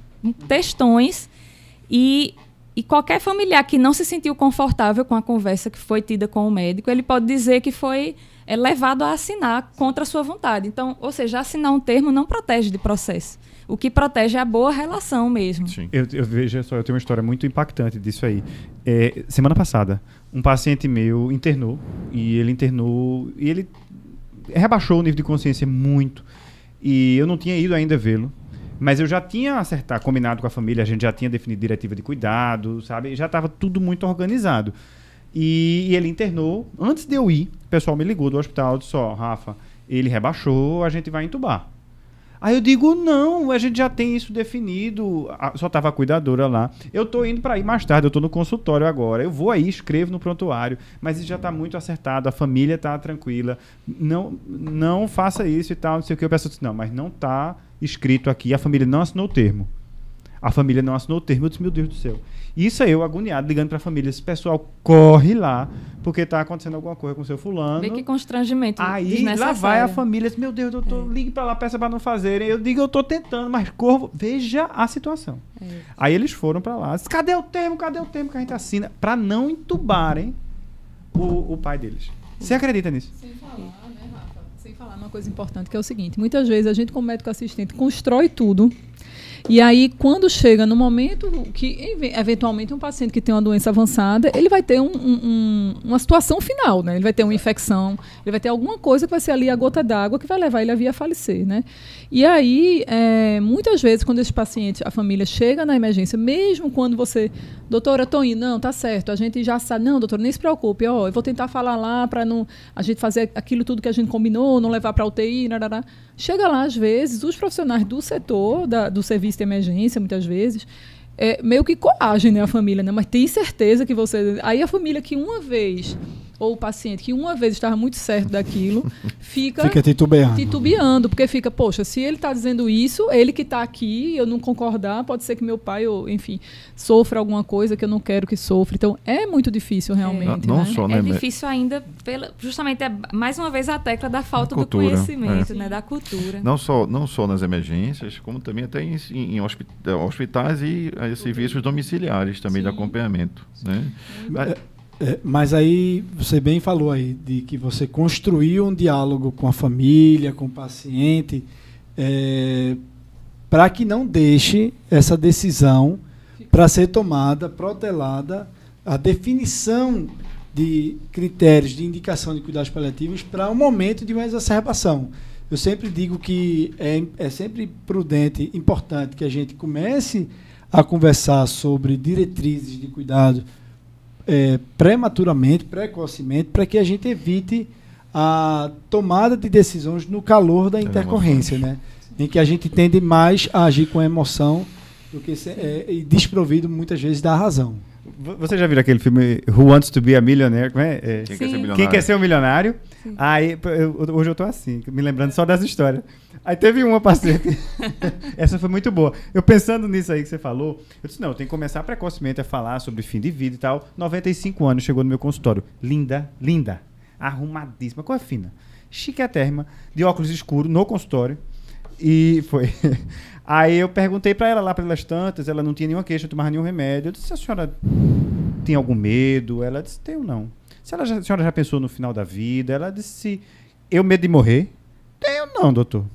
textões, e, e qualquer familiar que não se sentiu confortável com a conversa que foi tida com o médico, ele pode dizer que foi é, levado a assinar contra a sua vontade. Então, ou seja, assinar um termo não protege de processo. O que protege é a boa relação mesmo. Eu, eu, vejo só, eu tenho uma história muito impactante disso aí. É, semana passada, um paciente meu internou e ele internou e ele rebaixou o nível de consciência muito. E eu não tinha ido ainda vê-lo. Mas eu já tinha acertado, combinado com a família, a gente já tinha definido diretiva de cuidado, sabe? Já estava tudo muito organizado. E, e, ele internou. Antes de eu ir, o pessoal me ligou do hospital disse: Ó, Rafa, ele rebaixou, a gente vai entubar. Aí eu digo: Não, a gente já tem isso definido. só tava a cuidadora lá. Eu estou indo para ir mais tarde, eu estou no consultório agora. Eu vou aí, escrevo no prontuário, mas isso já está muito acertado, a família está tranquila. Não, não faça isso e tal, não sei o que. O pessoal disse: Não, mas não está escrito aqui, a família não assinou o termo. A família não assinou o termo, eu disse, meu Deus do céu. Isso aí, eu agoniado, ligando para a família, esse pessoal corre lá, porque está acontecendo alguma coisa com o seu fulano. Vê que constrangimento Aí lá vai a família, meu Deus, doutor, é. ligue para lá, peça para não fazerem. Eu digo, eu estou tentando, mas corvo, veja a situação. É. Aí eles foram para lá, disse, cadê o termo, cadê o termo que a gente assina? Para não entubarem o, o pai deles. Você acredita nisso? Sem falar uma coisa importante que é o seguinte: muitas vezes a gente, como médico assistente, constrói tudo e aí, quando chega no momento que, eventualmente, um paciente que tem uma doença avançada, ele vai ter um, um, uma situação final, né? Ele vai ter uma infecção, ele vai ter alguma coisa que vai ser ali a gota d'água que vai levar ele a via falecer, né? E aí, é, muitas vezes, quando esse paciente, a família chega na emergência, mesmo quando você, doutora, estou indo, não, tá certo, a gente já sabe, não, doutora, nem se preocupe, ó, eu vou tentar falar lá para não a gente fazer aquilo tudo que a gente combinou, não levar para UTI, narará. Chega lá, às vezes, os profissionais do setor, da, do serviço de emergência, muitas vezes, é, meio que coagem né, a família, né? Mas tem certeza que você. Aí a família que uma vez ou o paciente que uma vez estava muito certo daquilo, fica, fica titubeando. titubeando, porque fica, poxa, se ele está dizendo isso, ele que está aqui, eu não concordar, pode ser que meu pai, ou, enfim, sofra alguma coisa que eu não quero que sofra. Então, é muito difícil é. realmente. É, não, né? só, né? É difícil ainda, pela, justamente, é, mais uma vez, a tecla da falta cultura, do conhecimento, é. né? da cultura. Não só, não só nas emergências, como também até em, em eh, hospitais e eh, serviços domiciliares também Sim. de acompanhamento. Né? É, mas aí você bem falou aí de que você construiu um diálogo com a família, com o paciente, é, para que não deixe essa decisão para ser tomada, protelada, a definição de critérios de indicação de cuidados paliativos para um momento de uma exacerbação. Eu sempre digo que é, é sempre prudente, importante que a gente comece a conversar sobre diretrizes de cuidado é, prematuramente, precocemente, para que a gente evite a tomada de decisões no calor da é intercorrência, né? em que a gente tende mais a agir com emoção do que ser, é, e desprovido muitas vezes da razão. Você já viu aquele filme Who Wants to Be a Millionaire? Como é? é. Quem, quer milionário? Quem, quer ser um milionário? Aí, eu, hoje eu tô assim, me lembrando só das histórias. Aí teve uma paciente, essa foi muito boa. Eu pensando nisso aí que você falou, eu disse, não, eu tenho que começar precocemente a falar sobre fim de vida e tal. 95 anos, chegou no meu consultório. Linda, linda, arrumadíssima, coisa fina. Chiquetérrima, de óculos escuros, no consultório e foi. Aí eu perguntei para ela lá pelas tantas, ela não tinha nenhuma queixa, não tomava nenhum remédio. Eu disse: a senhora tem algum medo? Ela disse: tenho não. Se ela já, a senhora já pensou no final da vida? Ela disse: eu medo de morrer? Tenho não, doutor.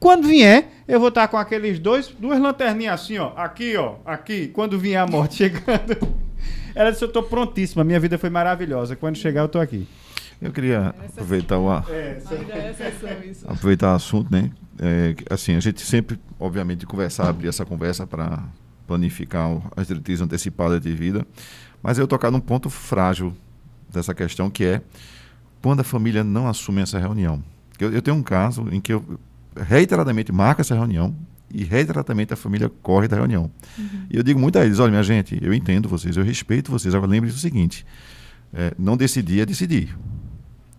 Quando vier, eu vou estar com aqueles dois, duas lanterninhas assim, ó, aqui, ó, aqui, quando vier a morte chegando. Ela disse: eu estou prontíssima, minha vida foi maravilhosa. Quando chegar, eu estou aqui. Eu queria aproveitar o é, é aproveitar o assunto, né? é, assim, a gente sempre, obviamente, conversar, abrir essa conversa para planificar as diretrizes antecipadas de vida, mas eu tocar num ponto frágil dessa questão, que é quando a família não assume essa reunião. Eu, eu tenho um caso em que eu reiteradamente marco essa reunião e reiteradamente a família corre da reunião. Uhum. E eu digo muito a eles, olha, minha gente, eu entendo vocês, eu respeito vocês, agora lembre-se do seguinte, é, não decidir é decidir.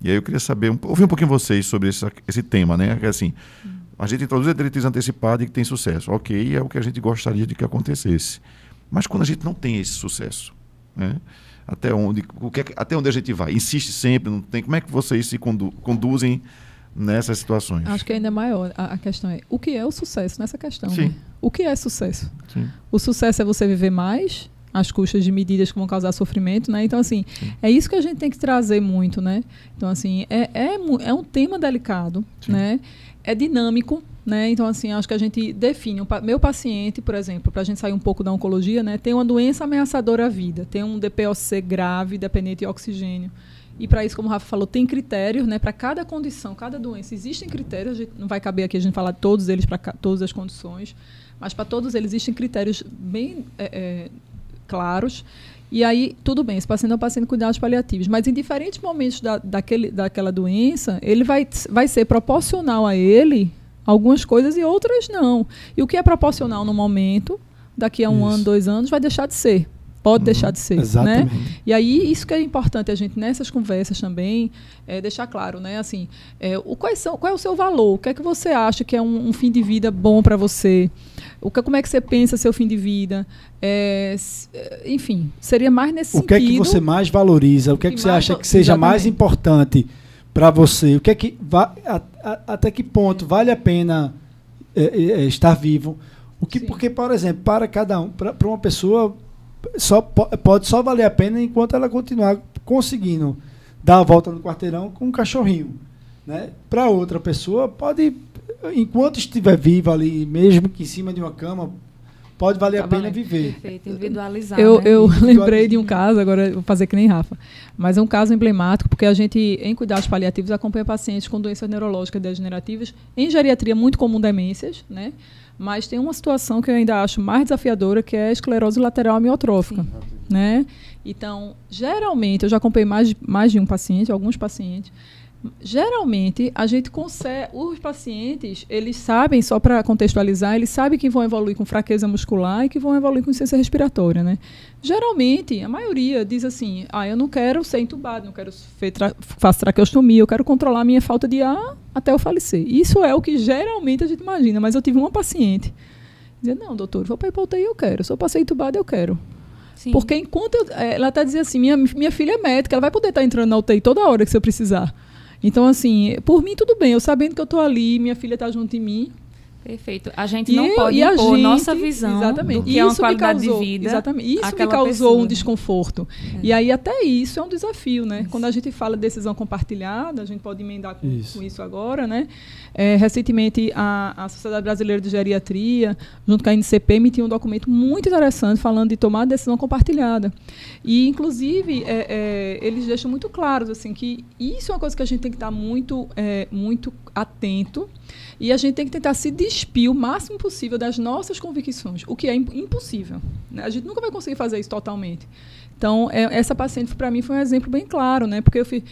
E aí eu queria saber, ouvir um pouquinho vocês sobre esse, esse tema, né? É assim, uhum. A gente introduz a diretriz antecipada e que tem sucesso. Ok, é o que a gente gostaria de que acontecesse. Mas quando a gente não tem esse sucesso, né? até, onde, o é que, até onde a gente vai? Insiste sempre, não tem. Como é que vocês se condu, conduzem nessas situações? Acho que ainda é maior a, a, questão é o que é o sucesso nessa questão. Sim. Né? O que é sucesso? Sim. O sucesso é você viver mais às custas de medidas que vão causar sofrimento, né? Então, assim, Sim. é isso que a gente tem que trazer muito, né? Então, assim, é, é, é um tema delicado, né? é dinâmico, né? Então, assim, acho que a gente define. meu paciente, por exemplo, para a gente sair um pouco da oncologia, né, tem uma doença ameaçadora à vida, tem um DPOC grave, dependente de oxigênio. E para isso, como o Rafa falou, tem critérios, né? Para cada condição, cada doença, existem critérios. não vai caber aqui a gente falar de todos eles para todas as condições, mas para todos eles existem critérios bem é, é, claros e aí, tudo bem, esse paciente é um paciente com cuidados paliativos, mas em diferentes momentos da, daquele, daquela doença, ele vai, vai ser proporcional a ele algumas coisas e outras não. E o que é proporcional no momento, daqui a um isso. ano, dois anos, vai deixar de ser. Pode uhum. deixar de ser. Né? Exatamente. Né? E aí, isso que é importante a gente, nessas conversas também, é, deixar claro, né? Assim, é, o, quais são, qual é o seu valor? O que é que você acha que é um, um fim de vida bom para você? O que, como é que você pensa seu fim de vida? É, enfim, seria mais nesse o sentido. que é que você mais valoriza? O que, é que, você acha que seja exatamente. mais importante para você? O que é que a, a, até que ponto vale a pena é, é, é, estar vivo? O que, Sim. porque, por exemplo, para cada um, para uma pessoa só pode só valer a pena enquanto ela continuar conseguindo dar a volta no quarteirão com um cachorrinho, né? Para outra pessoa pode enquanto estiver viva ali, mesmo que em cima de uma cama, pode valer tá a pena viver. Perfeito, individualizar. Eu, né? eu lembrei de um caso, agora vou fazer que nem Rafa, mas é um caso emblemático, porque a gente, em cuidados paliativos, acompanha pacientes com doenças neurológicas degenerativas, em geriatria, muito comum demências, né? Mas tem uma situação que eu ainda acho mais desafiadora, que é a esclerose lateral amiotrófica, né? Então, geralmente, eu já acompanhei mais, mais de um paciente, alguns pacientes, geralmente a gente consegue, os pacientes, eles sabem, só para contextualizar, eles sabem que vão evoluir com fraqueza muscular e que vão evoluir com insuficiência respiratória, né? Geralmente, a maioria diz assim: "Ah, eu não quero ser entubado, não quero tra fazer traqueostomia, eu quero controlar a minha falta de ar até eu falecer". Isso é o que geralmente a gente imagina, mas eu tive uma paciente dizendo "Não, doutor, vou para a UTI, eu quero. Se eu passei entubado, eu quero". Sim. Porque enquanto eu, eh, ela até tá dizia assim, minha, minha filha é médica, ela vai poder estar tá entrando na UTI toda hora que você eu precisar. Então, assim, por mim tudo bem. Eu sabendo que eu estou ali, minha filha está junto de mim, Perfeito. A gente não pode e a gente, nossa visão exatamente. do que isso é uma qualidade causou, de vida. Exatamente. Isso me causou pessoa, um desconforto. É. E aí até isso é um desafio, né? Isso. Quando a gente fala de decisão compartilhada, a gente pode emendar com isso, com isso agora, né? É, recentemente a, a Sociedade Brasileira de Geriatria, junto com a NCP, emitiu um documento muito interessante falando de tomar decisão compartilhada. E inclusive é, é, eles deixam muito claros assim que isso é uma coisa que a gente tem que estar muito, é, muito atento e a gente tem que tentar se despir o máximo possível das nossas convicções, o que é impossível. Né? A gente nunca vai conseguir fazer isso totalmente. Então, é, essa paciente, para mim, foi um exemplo bem claro, né? Porque eu fiz,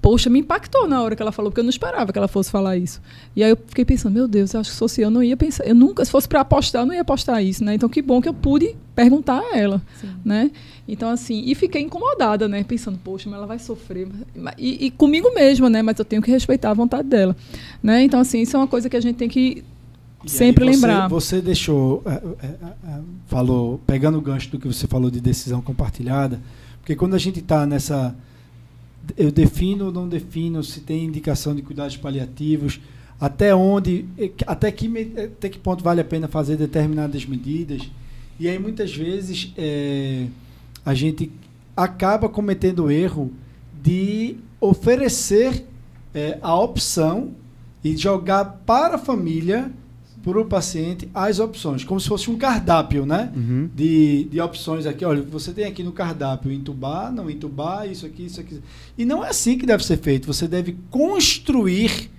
poxa, me impactou na hora que ela falou, porque eu não esperava que ela fosse falar isso. E aí eu fiquei pensando, meu Deus, eu acho que se fosse eu, não ia pensar, eu nunca, se fosse para apostar, eu não ia apostar isso, né? Então que bom que eu pude perguntar a ela, Sim. né? Então assim, e fiquei incomodada, né? Pensando, poxa, mas ela vai sofrer, e, e, comigo mesma, né? Mas eu tenho que respeitar a vontade dela, né? Então assim, isso é uma coisa que a gente tem que e sempre você, lembrar. Você deixou, é, é, é, é, falou, pegando o gancho do que você falou de decisão compartilhada, porque quando a gente está nessa eu defino ou não defino se tem indicação de cuidados paliativos, até onde, é, até que, é, até que ponto vale a pena fazer determinadas medidas. E aí muitas vezes é, a gente acaba cometendo o erro de oferecer é, a opção e jogar para a família para o paciente as opções, como se fosse um cardápio, né? Uhum. De, de opções aqui. Olha, você tem aqui no cardápio entubar, não entubar, isso aqui, isso aqui. E não é assim que deve ser feito. Você deve construir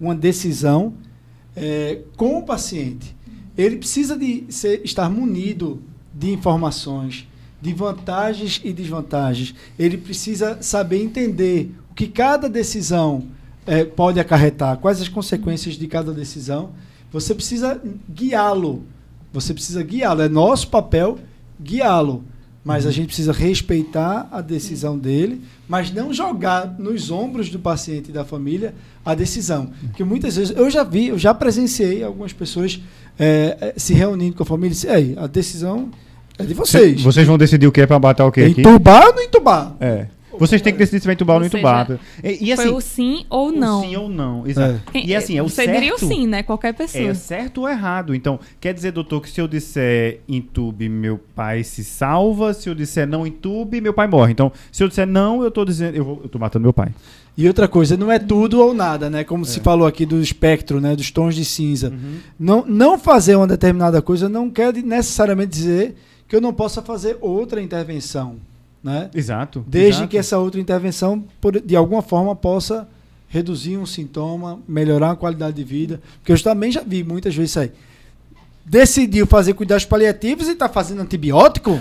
uma decisão é, com o paciente. Ele precisa de ser, estar munido de informações, de vantagens e desvantagens. Ele precisa saber entender o que cada decisão é, pode acarretar, quais as consequências de cada decisão você precisa guiá-lo. Você precisa guiá-lo. É nosso papel guiá-lo. Mas a uhum. gente precisa respeitar a decisão dele, mas não jogar nos ombros do paciente e da família a decisão. Uhum. Porque muitas vezes eu já vi, eu já presenciei algumas pessoas é, se reunindo com a família e dizendo: aí, a decisão é de vocês. Vocês vão decidir o que é para matar o que? Entubar é aqui? ou não entubar? É. Vocês têm que decidir se vai entubar ou não entubado. E, e, assim, foi o sim ou não. sim ou não, exato. É. E assim, é o Você certo... Você diria o sim, né? Qualquer pessoa. É certo ou errado. Então, quer dizer, doutor, que se eu disser entube, meu pai se salva. Se eu disser não entube, meu pai morre. Então, se eu disser não, eu tô dizendo... Eu, vou, eu tô matando meu pai. E outra coisa, não é tudo ou nada, né? Como é. se falou aqui do espectro, né? Dos tons de cinza. Uhum. Não, não fazer uma determinada coisa não quer necessariamente dizer que eu não possa fazer outra intervenção. Né? Exato. Desde exato. que essa outra intervenção, por, de alguma forma, possa reduzir um sintoma, melhorar a qualidade de vida. Porque eu também já vi muitas vezes isso aí. Decidiu fazer cuidados paliativos e está fazendo antibiótico?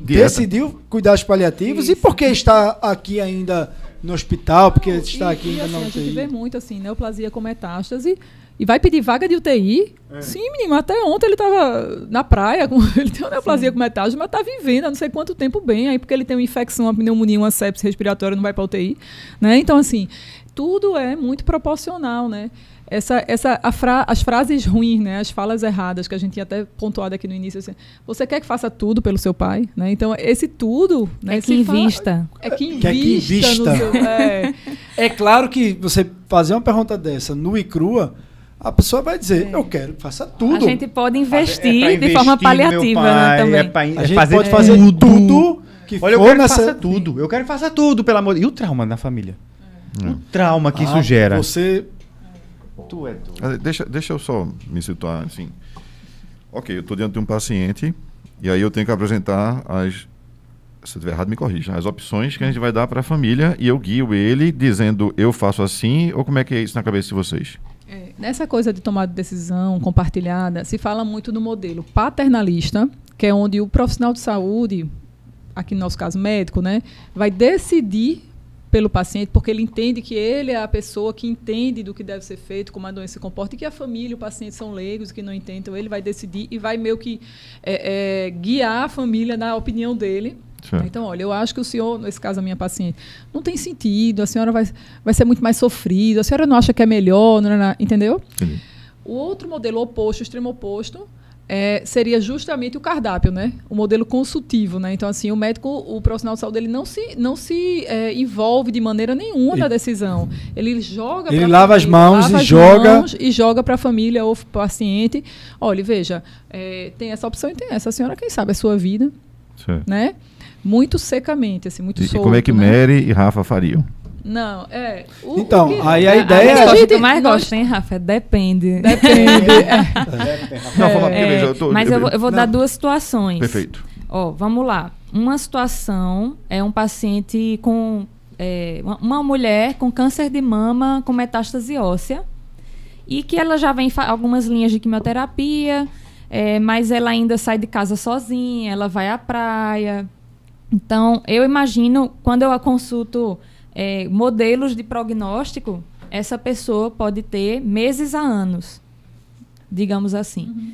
Decidiu cuidados paliativos isso. e por que está aqui ainda no hospital? Porque está aqui e, ainda assim, não tem. A gente vê muito assim, neoplasia com metástase e vai pedir vaga de UTI? É. Sim, menino, até ontem ele estava na praia, com, ele tem uma neoplasia Sim. com metástase, mas está vivendo há não sei quanto tempo bem, aí porque ele tem uma infecção, uma pneumonia, uma sepse respiratória, não vai para UTI, né? Então, assim, tudo é muito proporcional, né? Essa, essa, fra, as frases ruins, né? as falas erradas, que a gente tinha até pontuado aqui no início. Assim, você quer que faça tudo pelo seu pai? Né? Então, esse tudo. Né, é que invista. Fala, é que invista. É que invista. Seu, é. é claro que você fazer uma pergunta dessa nua e crua a pessoa vai dizer, é. eu quero que faça tudo. A gente pode investir, é, é investir de forma paliativa pai, né, é também. É a gente fazer pode fazer tudo. tudo que Olha, eu quero nessa... que faça tudo. Eu quero que faça tudo, pelo amor de E o trauma na família? É. O trauma que ah, isso gera. Você... Tu é doido. Deixa, deixa eu só me situar, assim. Ok, eu estou diante de um paciente e aí eu tenho que apresentar as se eu estiver errado, me corrija. As opções que a gente vai dar para a família e eu guio ele dizendo eu faço assim ou como é que é isso na cabeça de vocês? Nessa coisa de tomada de decisão compartilhada, se fala muito do modelo paternalista, que é onde o profissional de saúde, aqui no nosso caso médico, né, vai decidir pelo paciente, porque ele entende que ele é a pessoa que entende do que deve ser feito, como a doença se comporta, e que a família, o paciente são leigos, que não entendem, então ele vai decidir e vai meio que é, é, guiar a família na opinião dele. Né? Então, olha, eu acho que o senhor, nesse caso, a minha paciente, não tem sentido, a senhora vai, vai ser muito mais sofrida, a senhora não acha que é melhor, não, não, não, entendeu? O outro modelo oposto, o extremo oposto, é, seria justamente o cardápio, né? O modelo consultivo, né? Então, assim, o médico, o profissional de saúde, ele não se, não se é, envolve de maneira nenhuma ele, na decisão. Ele joga Ele lava família, as mãos lava e as joga. Mãos e joga para a família ou para o paciente. Olha, veja, é, tem essa opção e tem essa. A senhora, quem sabe, é sua vida. Né? muito secamente, assim, muito e, solto. E como é que né? Mary e Rafa fariam? Não, é. O, então, o que, aí a, ideia é a é. O que eu mais gosto, hein, Rafa? Depende. Depende. É. Não, fala, é. Mas eu, eu vou, eu vou dar duas situações. Perfeito. Ó, vamos lá. Uma situação é um paciente com. É, uma mulher com câncer de mama com metástase óssea e que ela já vem algumas linhas de quimioterapia, é, mas ela ainda sai de casa sozinha, ela vai à praia, então, eu imagino, quando eu a consulto é, modelos de prognóstico, essa pessoa pode ter meses a anos, digamos assim. Uhum.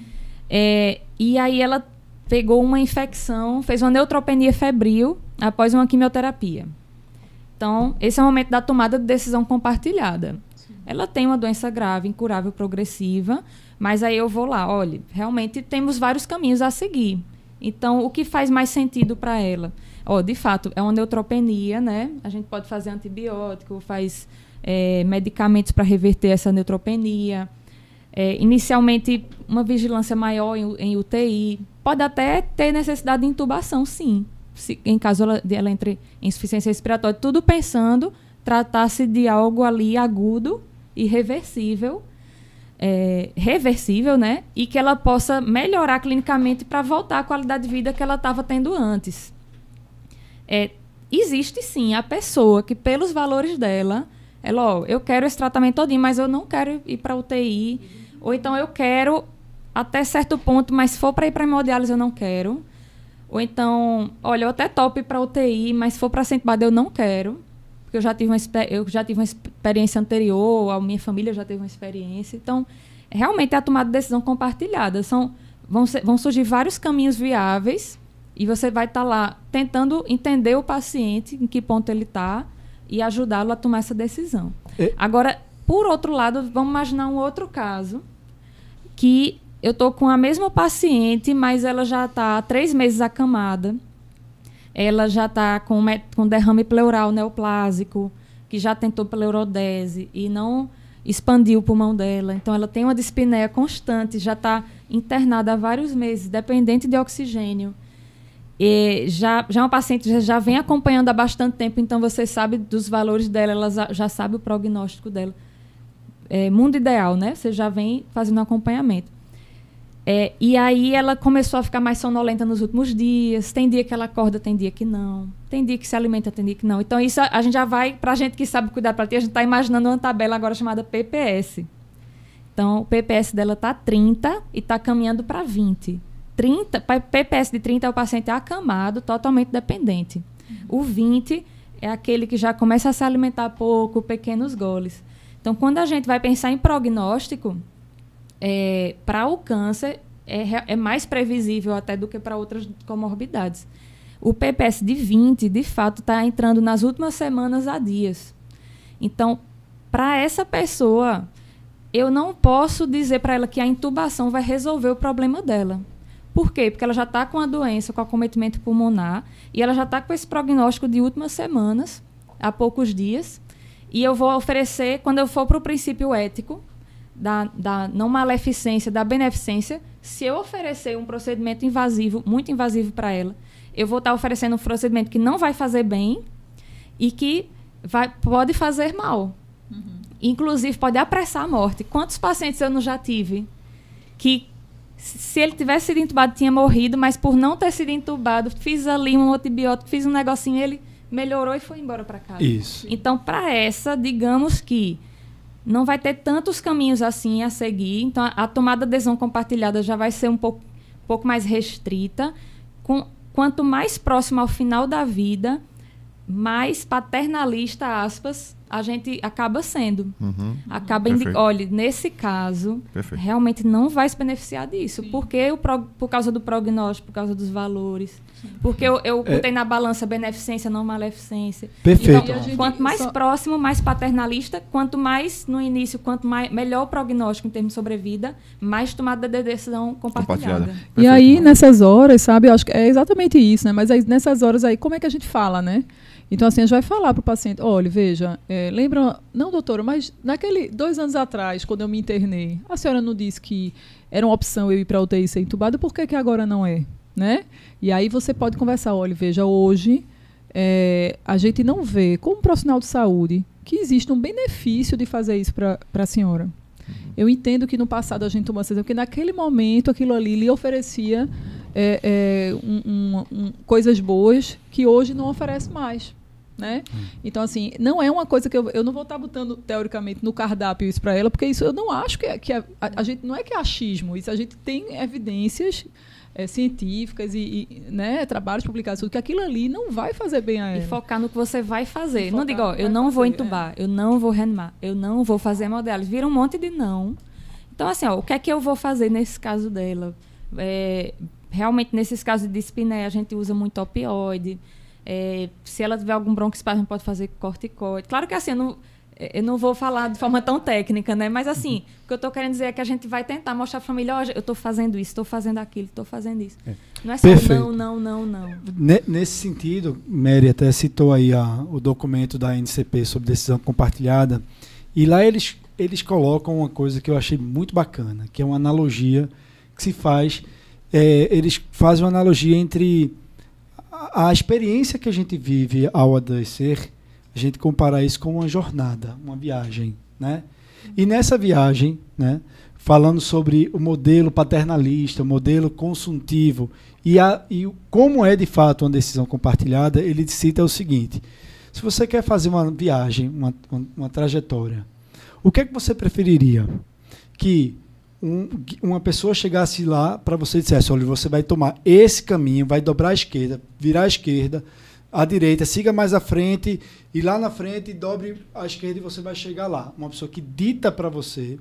É, e aí ela pegou uma infecção, fez uma neutropenia febril após uma quimioterapia. Então, esse é o momento da tomada de decisão compartilhada. Sim. Ela tem uma doença grave, incurável, progressiva, mas aí eu vou lá, olha, realmente temos vários caminhos a seguir. Então, o que faz mais sentido para ela? Oh, de fato, é uma neutropenia, né? A gente pode fazer antibiótico, faz é, medicamentos para reverter essa neutropenia. É, inicialmente, uma vigilância maior em, em, UTI. Pode até ter necessidade de intubação, sim. Se, em caso ela, ela entre em insuficiência respiratória. Tudo pensando tratar-se de algo ali agudo, irreversível, reversível é, reversível, né? E que ela possa melhorar clinicamente para voltar à qualidade de vida que ela estava tendo antes. É, existe sim a pessoa que, pelos valores dela, ela, ó, eu quero esse tratamento todinho, mas eu não quero ir para UTI. Ou então eu quero até certo ponto, mas se for para ir para hemodiálise, eu não quero. Ou então, olha, eu até top para UTI, mas se for para centro eu não quero porque eu já tive uma, eu já tive uma experiência anterior, a minha família já teve uma experiência. Então, realmente é a tomada de decisão compartilhada. São, vão, ser, vão surgir vários caminhos viáveis e você vai estar tá lá tentando entender o paciente, em que ponto ele está, e ajudá-lo a tomar essa decisão. E? É. Agora, por outro lado, vamos imaginar um outro caso que eu estou com a mesma paciente, mas ela já está há três meses acamada ela já está com, com derrame pleural neoplásico, que já tentou pleurodese e não expandiu o pulmão dela. Então, ela tem uma dispneia constante, já está internada há vários meses, dependente de oxigênio. E já, já é uma paciente já, já vem acompanhando há bastante tempo, então você sabe dos valores dela, ela já, já sabe o prognóstico dela. É, mundo ideal, né? Você já vem fazendo acompanhamento. É, e aí ela começou a ficar mais sonolenta nos últimos dias. Tem dia que ela acorda, tem dia que não. Tem dia que se alimenta, tem dia que não. Então isso a, a gente já vai para a gente que sabe cuidar para ti. A gente está imaginando uma tabela agora chamada PPS. Então o PPS dela está 30 e está caminhando para 20. 30, PPS de 30 é o paciente é acamado, totalmente dependente. O 20 é aquele que já começa a se alimentar pouco, pequenos goles. Então, quando a gente vai pensar em prognóstico, é, para o câncer é, é mais previsível até do que para outras comorbidades. O PPS de 20, de fato, está entrando nas últimas semanas a dias. Então, para essa pessoa, eu não posso dizer para ela que a intubação vai resolver o problema dela. Por quê? Porque ela já está com a doença, com acometimento pulmonar, e ela já está com esse prognóstico de últimas semanas, há poucos dias. E eu vou oferecer, quando eu for para o princípio ético, da, da não maleficência, da beneficência, se eu oferecer um procedimento invasivo, muito invasivo para ela, eu vou estar tá oferecendo um procedimento que não vai fazer bem e que vai, pode fazer mal. Uhum. Inclusive, pode apressar a morte. Quantos pacientes eu não já tive que, se ele tivesse sido entubado, tinha morrido, mas por não ter sido entubado, fiz ali um antibiótico, fiz um negocinho, ele melhorou e foi embora para casa. Isso. Então, para essa, digamos que não vai ter tantos caminhos assim a seguir. Então, a, a tomada de decisão compartilhada já vai ser um pouco, um pouco mais restrita. Com, quanto mais próximo ao final da vida, mais paternalista, aspas, a gente acaba sendo. Uhum. Acaba indic... Olha, nesse caso, Perfeito. realmente não vai se beneficiar disso. Sim. Porque o prog... por causa do prognóstico, por causa dos valores. Sim. Porque eu, eu é. tenho na balança beneficência, não maleficência. Perfeito. Então, então gente... quanto mais Só... próximo, mais paternalista, quanto mais no início, quanto mais, melhor o prognóstico em termos de sobrevida, mais tomada de decisão compartilhada. compartilhada. e aí, nessas horas, sabe, eu acho que é exatamente isso, né? Mas aí, nessas horas aí, como é que a gente fala, né? Então, assim, a gente vai falar para o paciente, olha, veja, é, lembra, não, doutora, mas naquele dois anos atrás, quando eu me internei, a senhora não disse que era uma opção eu ir para a UTI ser entubada, por que, que agora não é? Né? E aí você pode conversar, olha, veja, hoje é, a gente não vê, como profissional de saúde, que existe um benefício de fazer isso para a senhora. Uhum. Eu entendo que no passado a gente tomou essa decisão, porque naquele momento aquilo ali lhe oferecia é, é, um, um, coisas boas que hoje não oferece mais. Né? Hum. Então, assim, não é uma coisa que eu, eu não vou estar botando, teoricamente, no cardápio isso para ela, porque isso eu não acho que, é, que é, a, a, gente não é que é achismo, isso a gente tem evidências é, científicas e, e né, trabalhos publicados, tudo, que aquilo ali não vai fazer bem a ela. E focar no que você vai fazer. não diga, ó, eu não fazer, vou entubar, é. eu não vou reanimar, eu não vou fazer modelos. Vira um monte de não. Então, assim, ó, o que é que eu vou fazer nesse caso dela? É, realmente, nesses casos de espinéia, a gente usa muito opioide. É, se ela tiver algum broncoespasmo, pode fazer corticoide. Claro que assim, eu não, eu não vou falar de forma tão técnica, né? Mas assim, uhum. o que eu estou querendo dizer é que a gente vai tentar mostrar a família, olha, eu estou fazendo isso, estou fazendo aquilo, estou fazendo isso. É. Não é só Perfeito. não, não, não, não. N nesse sentido, Mary até citou aí a, o documento da NCP sobre decisão compartilhada, e lá eles, eles colocam uma coisa que eu achei muito bacana, que é uma analogia que se faz é, eles fazem uma analogia entre a, a, experiência que a gente vive ao adoecer, a gente compara isso com uma jornada, uma viagem, né? E nessa viagem, né, falando sobre o modelo paternalista, o modelo consultivo e, a, e como é de fato uma decisão compartilhada, ele cita o seguinte: se você quer fazer uma viagem, uma, uma, uma trajetória, o que é que você preferiria? Que um, uma pessoa chegasse lá para você e dissesse: olha, você vai tomar esse caminho, vai dobrar à esquerda, virar à esquerda, à direita, siga mais à frente e lá na frente dobre à esquerda e você vai chegar lá. Uma pessoa que dita para você,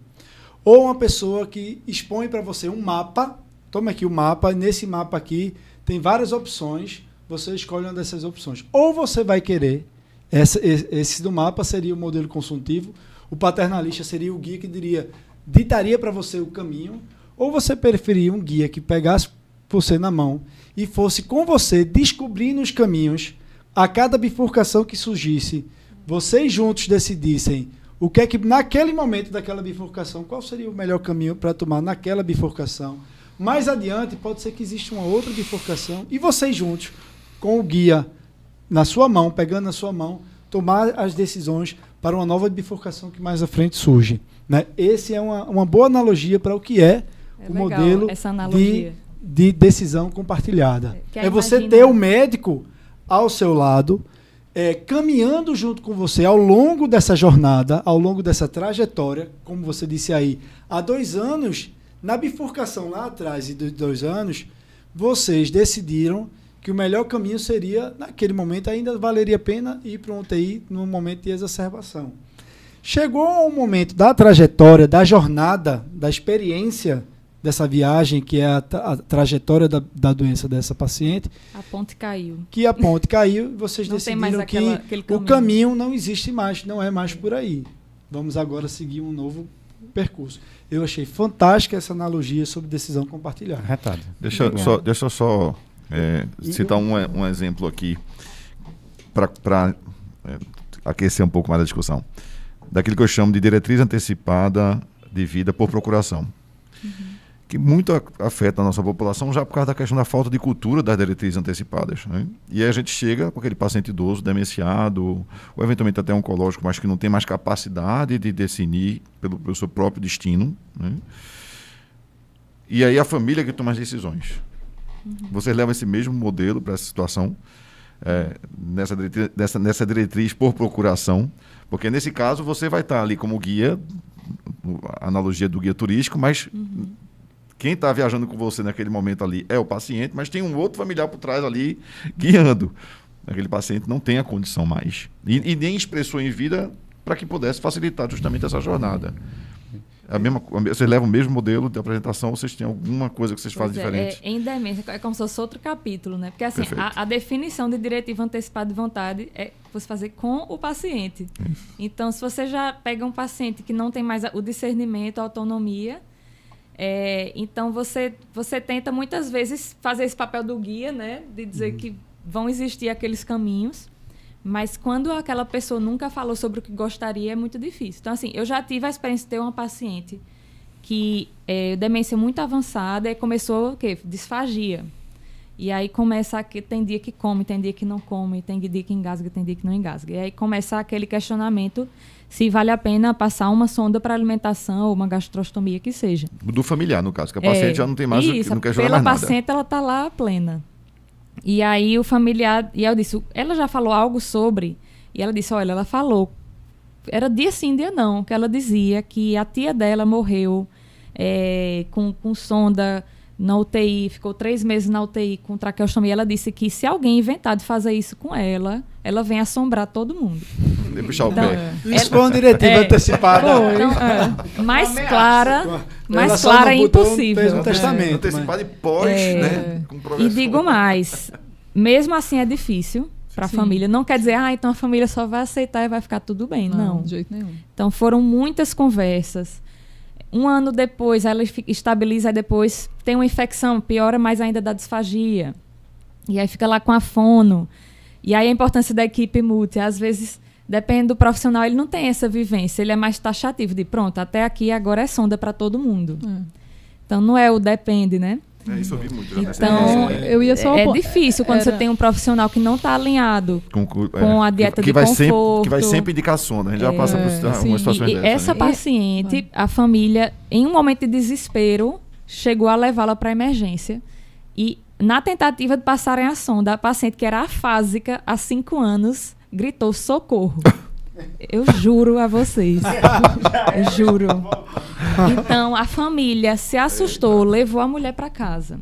ou uma pessoa que expõe para você um mapa. Toma aqui o um mapa, nesse mapa aqui tem várias opções. Você escolhe uma dessas opções. Ou você vai querer, essa, esse do mapa seria o modelo consultivo, o paternalista seria o guia que diria: ditaria para você o caminho, ou você preferia um guia que pegasse você na mão e fosse com você descobrindo os caminhos a cada bifurcação que surgisse, vocês juntos decidissem o que é que naquele momento daquela bifurcação, qual seria o melhor caminho para tomar naquela bifurcação. Mais adiante, pode ser que exista uma outra bifurcação e vocês juntos, com o guia na sua mão, pegando na sua mão, tomar as decisões para uma nova bifurcação que mais à frente surge. Né? Esse é uma, uma boa analogia para o que é, é o legal, modelo de, de decisão compartilhada. É, é você ter o médico ao seu lado, é, caminhando junto com você ao longo dessa jornada, ao longo dessa trajetória, como você disse aí, há dois anos, na bifurcação lá atrás e dos dois anos, vocês decidiram que o melhor caminho seria, naquele momento, ainda valeria a pena ir para um UTI no momento de exacerbação. Chegou ao momento da trajetória, da jornada, da experiência dessa viagem, que é a, tra a trajetória da, da, doença dessa paciente. A ponte caiu. Que a ponte caiu, vocês não decidiram aquela, que caminho. o caminho não existe mais, não é mais por aí. Vamos agora seguir um novo percurso. Eu achei fantástica essa analogia sobre decisão compartilhada. Retado. Deixa, só, deixa eu só é, citar um, um exemplo aqui para é, aquecer um pouco mais a discussão. Daquilo que eu chamo de diretriz antecipada de vida por procuração. Uhum. Que muito afeta a nossa população já por causa da questão da falta de cultura das diretrizes antecipadas. Né? E aí a gente chega com aquele paciente idoso, demenciado, ou eventualmente até oncológico, mas que não tem mais capacidade de definir pelo, pelo seu próprio destino. Né? E aí a família que toma as decisões. Uhum. Você leva esse mesmo modelo para essa situação, é, nessa, diretriz, nessa, nessa diretriz por procuração, porque nesse caso você vai estar tá ali como guia, analogia do guia turístico, mas uhum. quem está viajando com você naquele momento ali é o paciente, mas tem um outro familiar por trás ali guiando. Aquele paciente não tem a condição mais. e, e nem expressou em vida para que pudesse facilitar justamente essa jornada. A mesma, vocês levam o mesmo modelo de apresentação ou vocês têm alguma coisa que vocês pois fazem é, diferente? É, em demência, é, é como se fosse outro capítulo, né? Porque assim, a, a, definição de diretiva antecipada de vontade é você fazer com o paciente. Isso. Então, se você já pega um paciente que não tem mais o discernimento, a autonomia, é, então você, você tenta muitas vezes fazer esse papel do guia, né? De dizer uhum. que vão existir aqueles caminhos. Mas quando aquela pessoa nunca falou sobre o que gostaria, é muito difícil. Então, assim, eu já tive a experiência de ter uma paciente que é, demência muito avançada e começou o quê? Disfagia. E aí começa que tem dia que come, tem dia que não come, tem dia que engasga, tem dia que não engasga. E aí começa aquele questionamento se vale a pena passar uma sonda para alimentação ou uma gastrostomia que seja. Do familiar, no caso, que a paciente é, já não tem mais isso, o que não questiona pela mais nada. paciente ela está lá plena. E aí o familiar. E eu disse, ela já falou algo sobre. E ela disse, olha, ela falou. Era dia sim, dia não, que ela dizia que a tia dela morreu é, com, com sonda na UTI, ficou três meses na UTI com traqueostomia. Ela disse que se alguém inventar de fazer isso com ela, ela vem assombrar todo mundo. E puxar então, o pé. Isso é, foi é, diretiva é, antecipada. Foi, então, é, mais ameaça, clara, mais clara é impossível. Fez um né? testamento. É, antecipada e pós, é, né? e digo mais, mesmo assim é difícil para a família. Não quer dizer, ah, então a família só vai aceitar e vai ficar tudo bem. Não, não. de jeito nenhum. Então foram muitas conversas. Um ano depois, ela estabiliza, depois tem uma infecção, piora mais ainda da disfagia. E aí fica lá com a fono. E aí a importância da equipe multi, às vezes depende do profissional, ele não tem essa vivência, ele é mais taxativo de pronto, até aqui agora é sonda para todo mundo. Hum. Então não é o depende, né? É, isso eu vi muito. Então, eu ia só... É difícil quando Era... você tem um profissional que não está alinhado com, é, com, a dieta que, que de vai conforto. Sempre, que vai sempre indicar sonda A gente é, já passa por sim. situações e, Essa né? paciente, é. a família, em um momento de desespero, chegou a levá-la para emergência. E na tentativa de passarem a sonda, a paciente que era afásica há cinco anos gritou socorro. Eu juro a vocês. Eu juro. Então a família se assustou, levou a mulher para casa.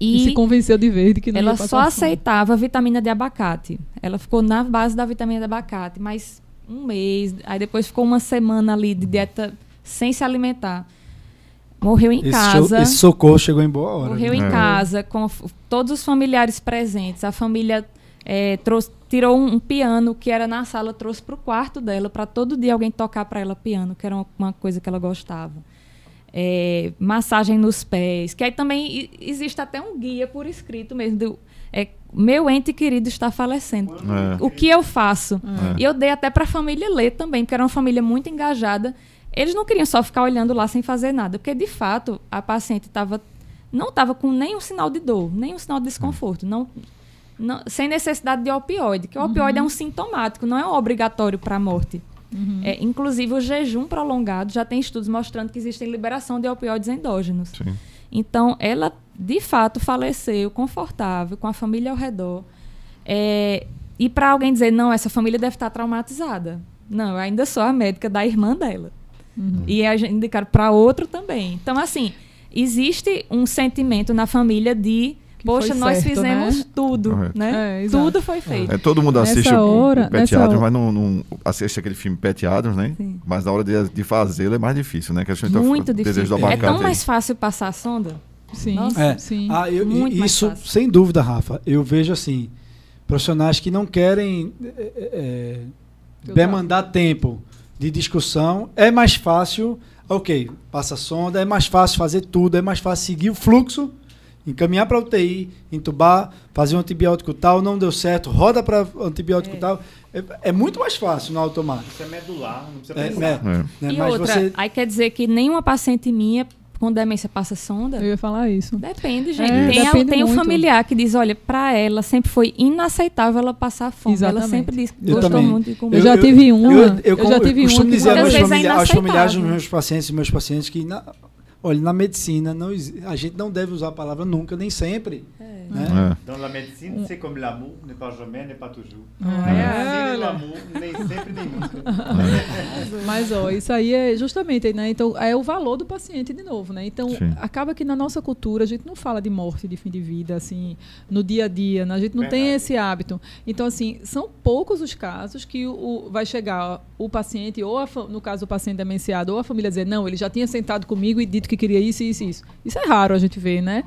E, e, se convenceu de vez de que não Ela só aceitava a vitamina de abacate. Ela ficou na base da vitamina de abacate, mas um mês, aí depois ficou uma semana ali de dieta sem se alimentar. Morreu em esse casa. Esse socorro chegou em boa hora. Morreu né? em é. casa, com todos os familiares presentes. A família é, trouxe, tirou um, um, piano que era na sala, trouxe para o quarto dela, para todo dia alguém tocar para ela piano, que era uma, uma coisa que ela gostava. É, massagem nos pés, que aí também existe até um guia por escrito mesmo, do, é, meu ente querido está falecendo. É. O que eu faço? É. E eu dei até para a família ler também, porque era uma família muito engajada. Eles não queriam só ficar olhando lá sem fazer nada, porque de fato a paciente estava não estava com nenhum sinal de dor, nenhum sinal de desconforto, não, não sem necessidade de opioide, que o uhum. opioide é um uhum. sintomático, não é um obrigatório para a morte. Uhum. É, inclusive o jejum prolongado já tem estudos mostrando que existe liberação de opioides endógenos. Sim. Então ela de fato faleceu confortável com a família ao redor. É, e para alguém dizer não, essa família deve estar tá traumatizada. Não, eu ainda sou a médica da irmã dela. Uhum. E é a gente indicar para outro também. Então, assim, existe um sentimento na família de Poxa, nós certo, né? fizemos né? tudo, Correto. né? É, tudo foi é. feito. É, todo mundo assiste nessa o, hora, o Adams, hora... mas não, não, assiste aquele filme Pat Adams, né? Sim. Mas na hora de, de fazê-lo é mais difícil, né? Que a gente tá Muito tá, difícil. é tão mais fácil passar a sonda. Sim, Nossa, é. é. sim. Ah, eu, Muito isso, sem dúvida, Rafa. Eu vejo assim, profissionais que não querem é, demandar tempo de discussão, é mais fácil, ok, passa a sonda, é mais fácil fazer tudo, é mais fácil seguir o fluxo, encaminhar para UTI, entubar, fazer um antibiótico tal, não deu certo, roda para antibiótico é. tal. É, é, muito mais fácil no automático. Isso é medular, não precisa é, pensar. É. E Mas outra, você... aí quer dizer que nenhuma paciente minha com demência passa sonda? Eu ia falar isso. Depende, gente. É, tem depende a, tem o um familiar que diz, olha, para ela sempre foi inaceitável ela passar fome. Exatamente. Ela sempre diz, gostou muito de comer. Eu, já tive uma. Eu, eu, eu, eu já tive uma. Costumo dizer aos é familiares, é familiares dos meus pacientes, meus pacientes que na, olha, na medicina não, a gente não deve usar a palavra nunca nem sempre. É. Hein? Né? É. Então, Dans la médecine, c'est comme l'amour, n'est pas jamais, n'est pas toujours. É, ah, l'amour, nem sempre, nem nunca. Mas, ó, isso aí é justamente, né? Então, é o valor do paciente de novo, né? Então, Sim. acaba que na nossa cultura a gente não fala de morte, de fim de vida, assim, no dia a dia, né? A gente não Verdade. tem esse hábito. Então, assim, são poucos os casos que o, o vai chegar o paciente, ou a, no caso o paciente demenciado, ou a família dizer, não, ele já tinha sentado comigo e dito que queria isso, isso isso. Isso é raro a gente ver, né?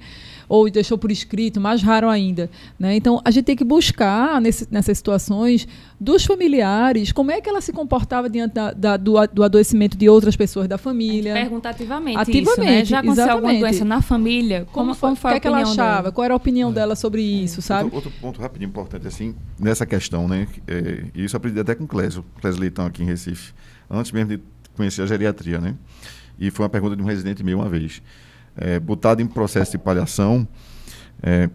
ou deixou por escrito, mais raro ainda. Né? Então, a gente tem que buscar nesse, nessas situações dos familiares como é que ela se comportava diante da, da, do, do, adoecimento de outras pessoas da família. Perguntar ativamente. Ativamente. Isso, né? Já aconteceu exatamente. alguma doença na família? Como, como foi, como foi a que é opinião que ela achava? Dela? Qual era a opinião é. dela sobre é. isso, sabe? Outro, outro, ponto rápido importante, assim, nessa questão, né? É, e isso aprendi até com o Clésio, Clésio Leitão aqui em Recife, antes mesmo de conhecer a geriatria, né? E foi uma pergunta de um residente meu uma vez é, botado em processo de palhação, é,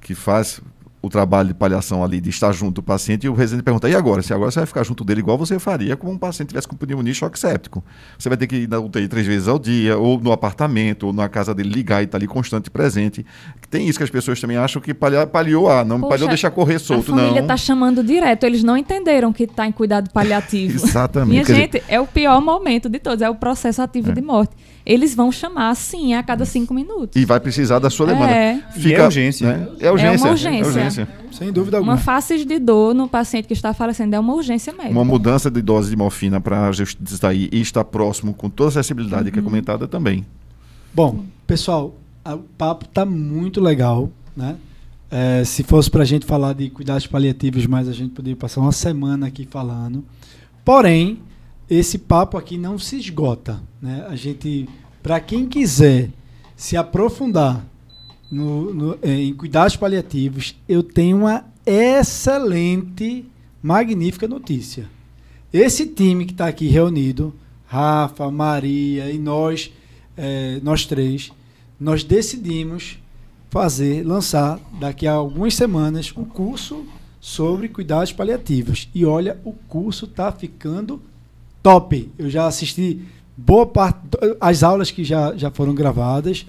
que faz o trabalho de palhação ali, de estar junto do paciente, e o residente pergunta, e agora? Se agora você vai ficar junto dele igual você faria como um paciente tivesse com pneumonia e choque séptico. Você vai ter que ir na UTI três vezes ao dia, ou no apartamento, ou na casa dele ligar e estar tá ali constante, presente. Tem isso que as pessoas também acham que palha, paliou, ah, não Poxa, paliou, deixa correr solto, não. A família está chamando direto, eles não entenderam que está em cuidado paliativo. Exatamente. Minha gente, dizer... é o pior momento de todos, é o processo ativo é. de morte eles vão chamar sim a cada cinco minutos. E vai precisar da sua demanda. É. Fica, e é urgência. Né? É urgência. É uma urgência. É urgência urgência. Sem dúvida alguma. Uma face de dor no paciente que está falecendo é uma urgência médica. Uma mudança de dose de morfina para estar aí e estar próximo com toda a acessibilidade uhum. que é uhum. comentada também. Bom, pessoal, o papo está muito legal, né? É, se fosse para a gente falar de cuidados paliativos, mais a gente poderia passar uma semana aqui falando. Porém, esse papo aqui não se esgota. Né? A gente, para quem quiser se aprofundar no, no, em cuidados paliativos, eu tenho uma excelente, magnífica notícia. Esse time que está aqui reunido, Rafa, Maria e nós, é, nós três, nós decidimos fazer, lançar daqui a algumas semanas um curso sobre cuidados paliativos. E olha, o curso está ficando top. Eu já assisti boa parte as aulas que já, já foram gravadas.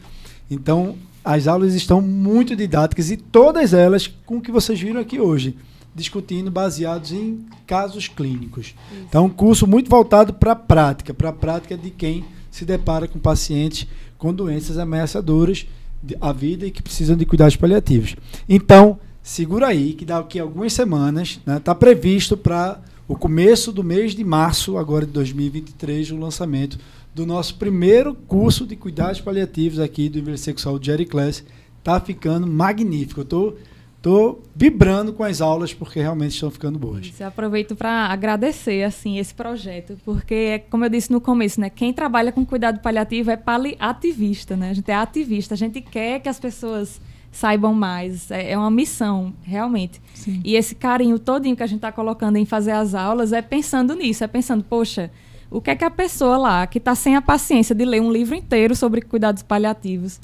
Então, as aulas estão muito didáticas e todas elas com o que vocês viram aqui hoje, discutindo baseados em casos clínicos. Isso. Então, um curso muito voltado para a prática, para a prática de quem se depara com pacientes com doenças ameaçadoras à vida e que precisam de cuidados paliativos. Então, segura aí que daqui a algumas semanas, está né, tá previsto para o começo do mês de março agora de 2023 o lançamento do nosso primeiro curso de cuidados paliativos aqui do Universo Sexual de Class. Está ficando magnífico. Eu estou vibrando com as aulas porque realmente estão ficando boas. Isso, eu aproveito para agradecer assim esse projeto, porque como eu disse no começo, né, quem trabalha com cuidado paliativo é paliativista, né? A gente é ativista, a gente quer que as pessoas saibam mais, é, é uma missão, realmente. Sim. E esse carinho todinho que a gente está colocando em fazer as aulas é pensando nisso, é pensando, poxa, o que é que a pessoa lá, que está sem a paciência de ler um livro inteiro sobre cuidados paliativos,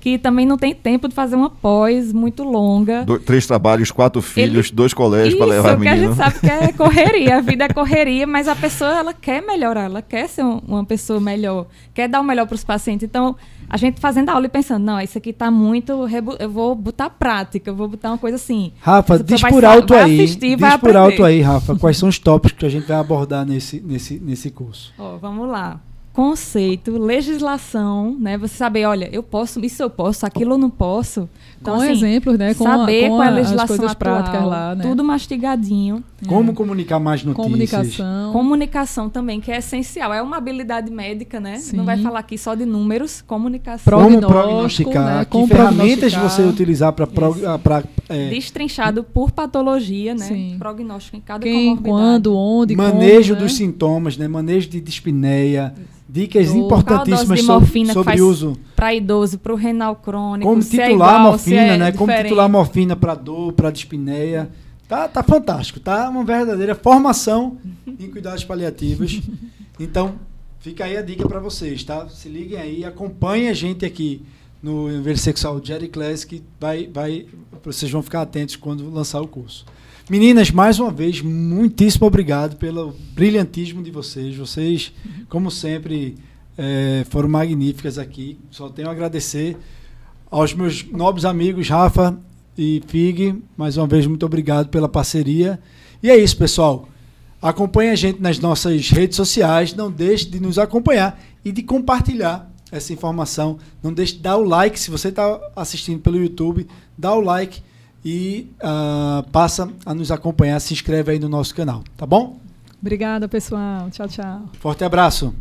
que também não tem tempo de fazer uma pós muito longa. Do, três trabalhos, quatro filhos, Ele... dois colégios para levar a menina. Isso, que a gente sabe que é correria, a vida é correria, mas a pessoa ela quer melhorar, ela quer ser um, uma pessoa melhor, quer dar o melhor para os pacientes. Então, a gente fazendo a aula e pensando, não, isso aqui está muito, rebu... eu vou botar prática, eu vou botar uma coisa assim. Rafa, diz por alto vai aí, assistir, diz por alto aí, Rafa, quais são os tópicos que a gente vai abordar nesse, nesse, nesse curso? Oh, vamos lá conceito, legislação, né? Você saber, olha, eu posso, isso eu posso, aquilo eu não posso. Então, com assim, exemplos, né? Com saber é a, com a, legislação as atual, lá, né? Tudo mastigadinho. Como comunicar mais notícias. Comunicação. Comunicação também, que é essencial. É uma habilidade médica, né? Sim. Não vai falar aqui só de números, comunicação. Como prognosticar, né? que ferramentas você utilizar para... É... Destrinchado por patologia, né? Sim. Prognóstico em cada Quem, comorbidade. quando, onde, Manejo como, né? dos né? sintomas, né? Manejo de dispneia. Isso Dicas importantíssimas sobre, sobre uso. Para idoso, para o renal crônico. Como é titular é igual, morfina, é né? Diferente. Como titular morfina para dor, para dispneia. Tá, tá fantástico, tá uma verdadeira formação em cuidados paliativos. Então, fica aí a dica para vocês, tá? Se liguem aí, acompanhem a gente aqui no Universo Sexual Jerry Class, que vai, vai, vocês vão ficar atentos quando lançar o curso. Meninas, mais uma vez, muitíssimo obrigado pelo brilhantismo de vocês. Vocês, como sempre, é, foram magníficas aqui. Só tenho a agradecer aos meus nobres amigos Rafa e Fig. Mais uma vez, muito obrigado pela parceria. E é isso, pessoal. Acompanhe a gente nas nossas redes sociais. Não deixe de nos acompanhar e de compartilhar essa informação. Não deixe de dar o like. Se você está assistindo pelo YouTube, dá o like e uh, passa a nos acompanhar, se inscreve aí no nosso canal, tá bom? Obrigada, pessoal. Tchau, tchau. Forte abraço.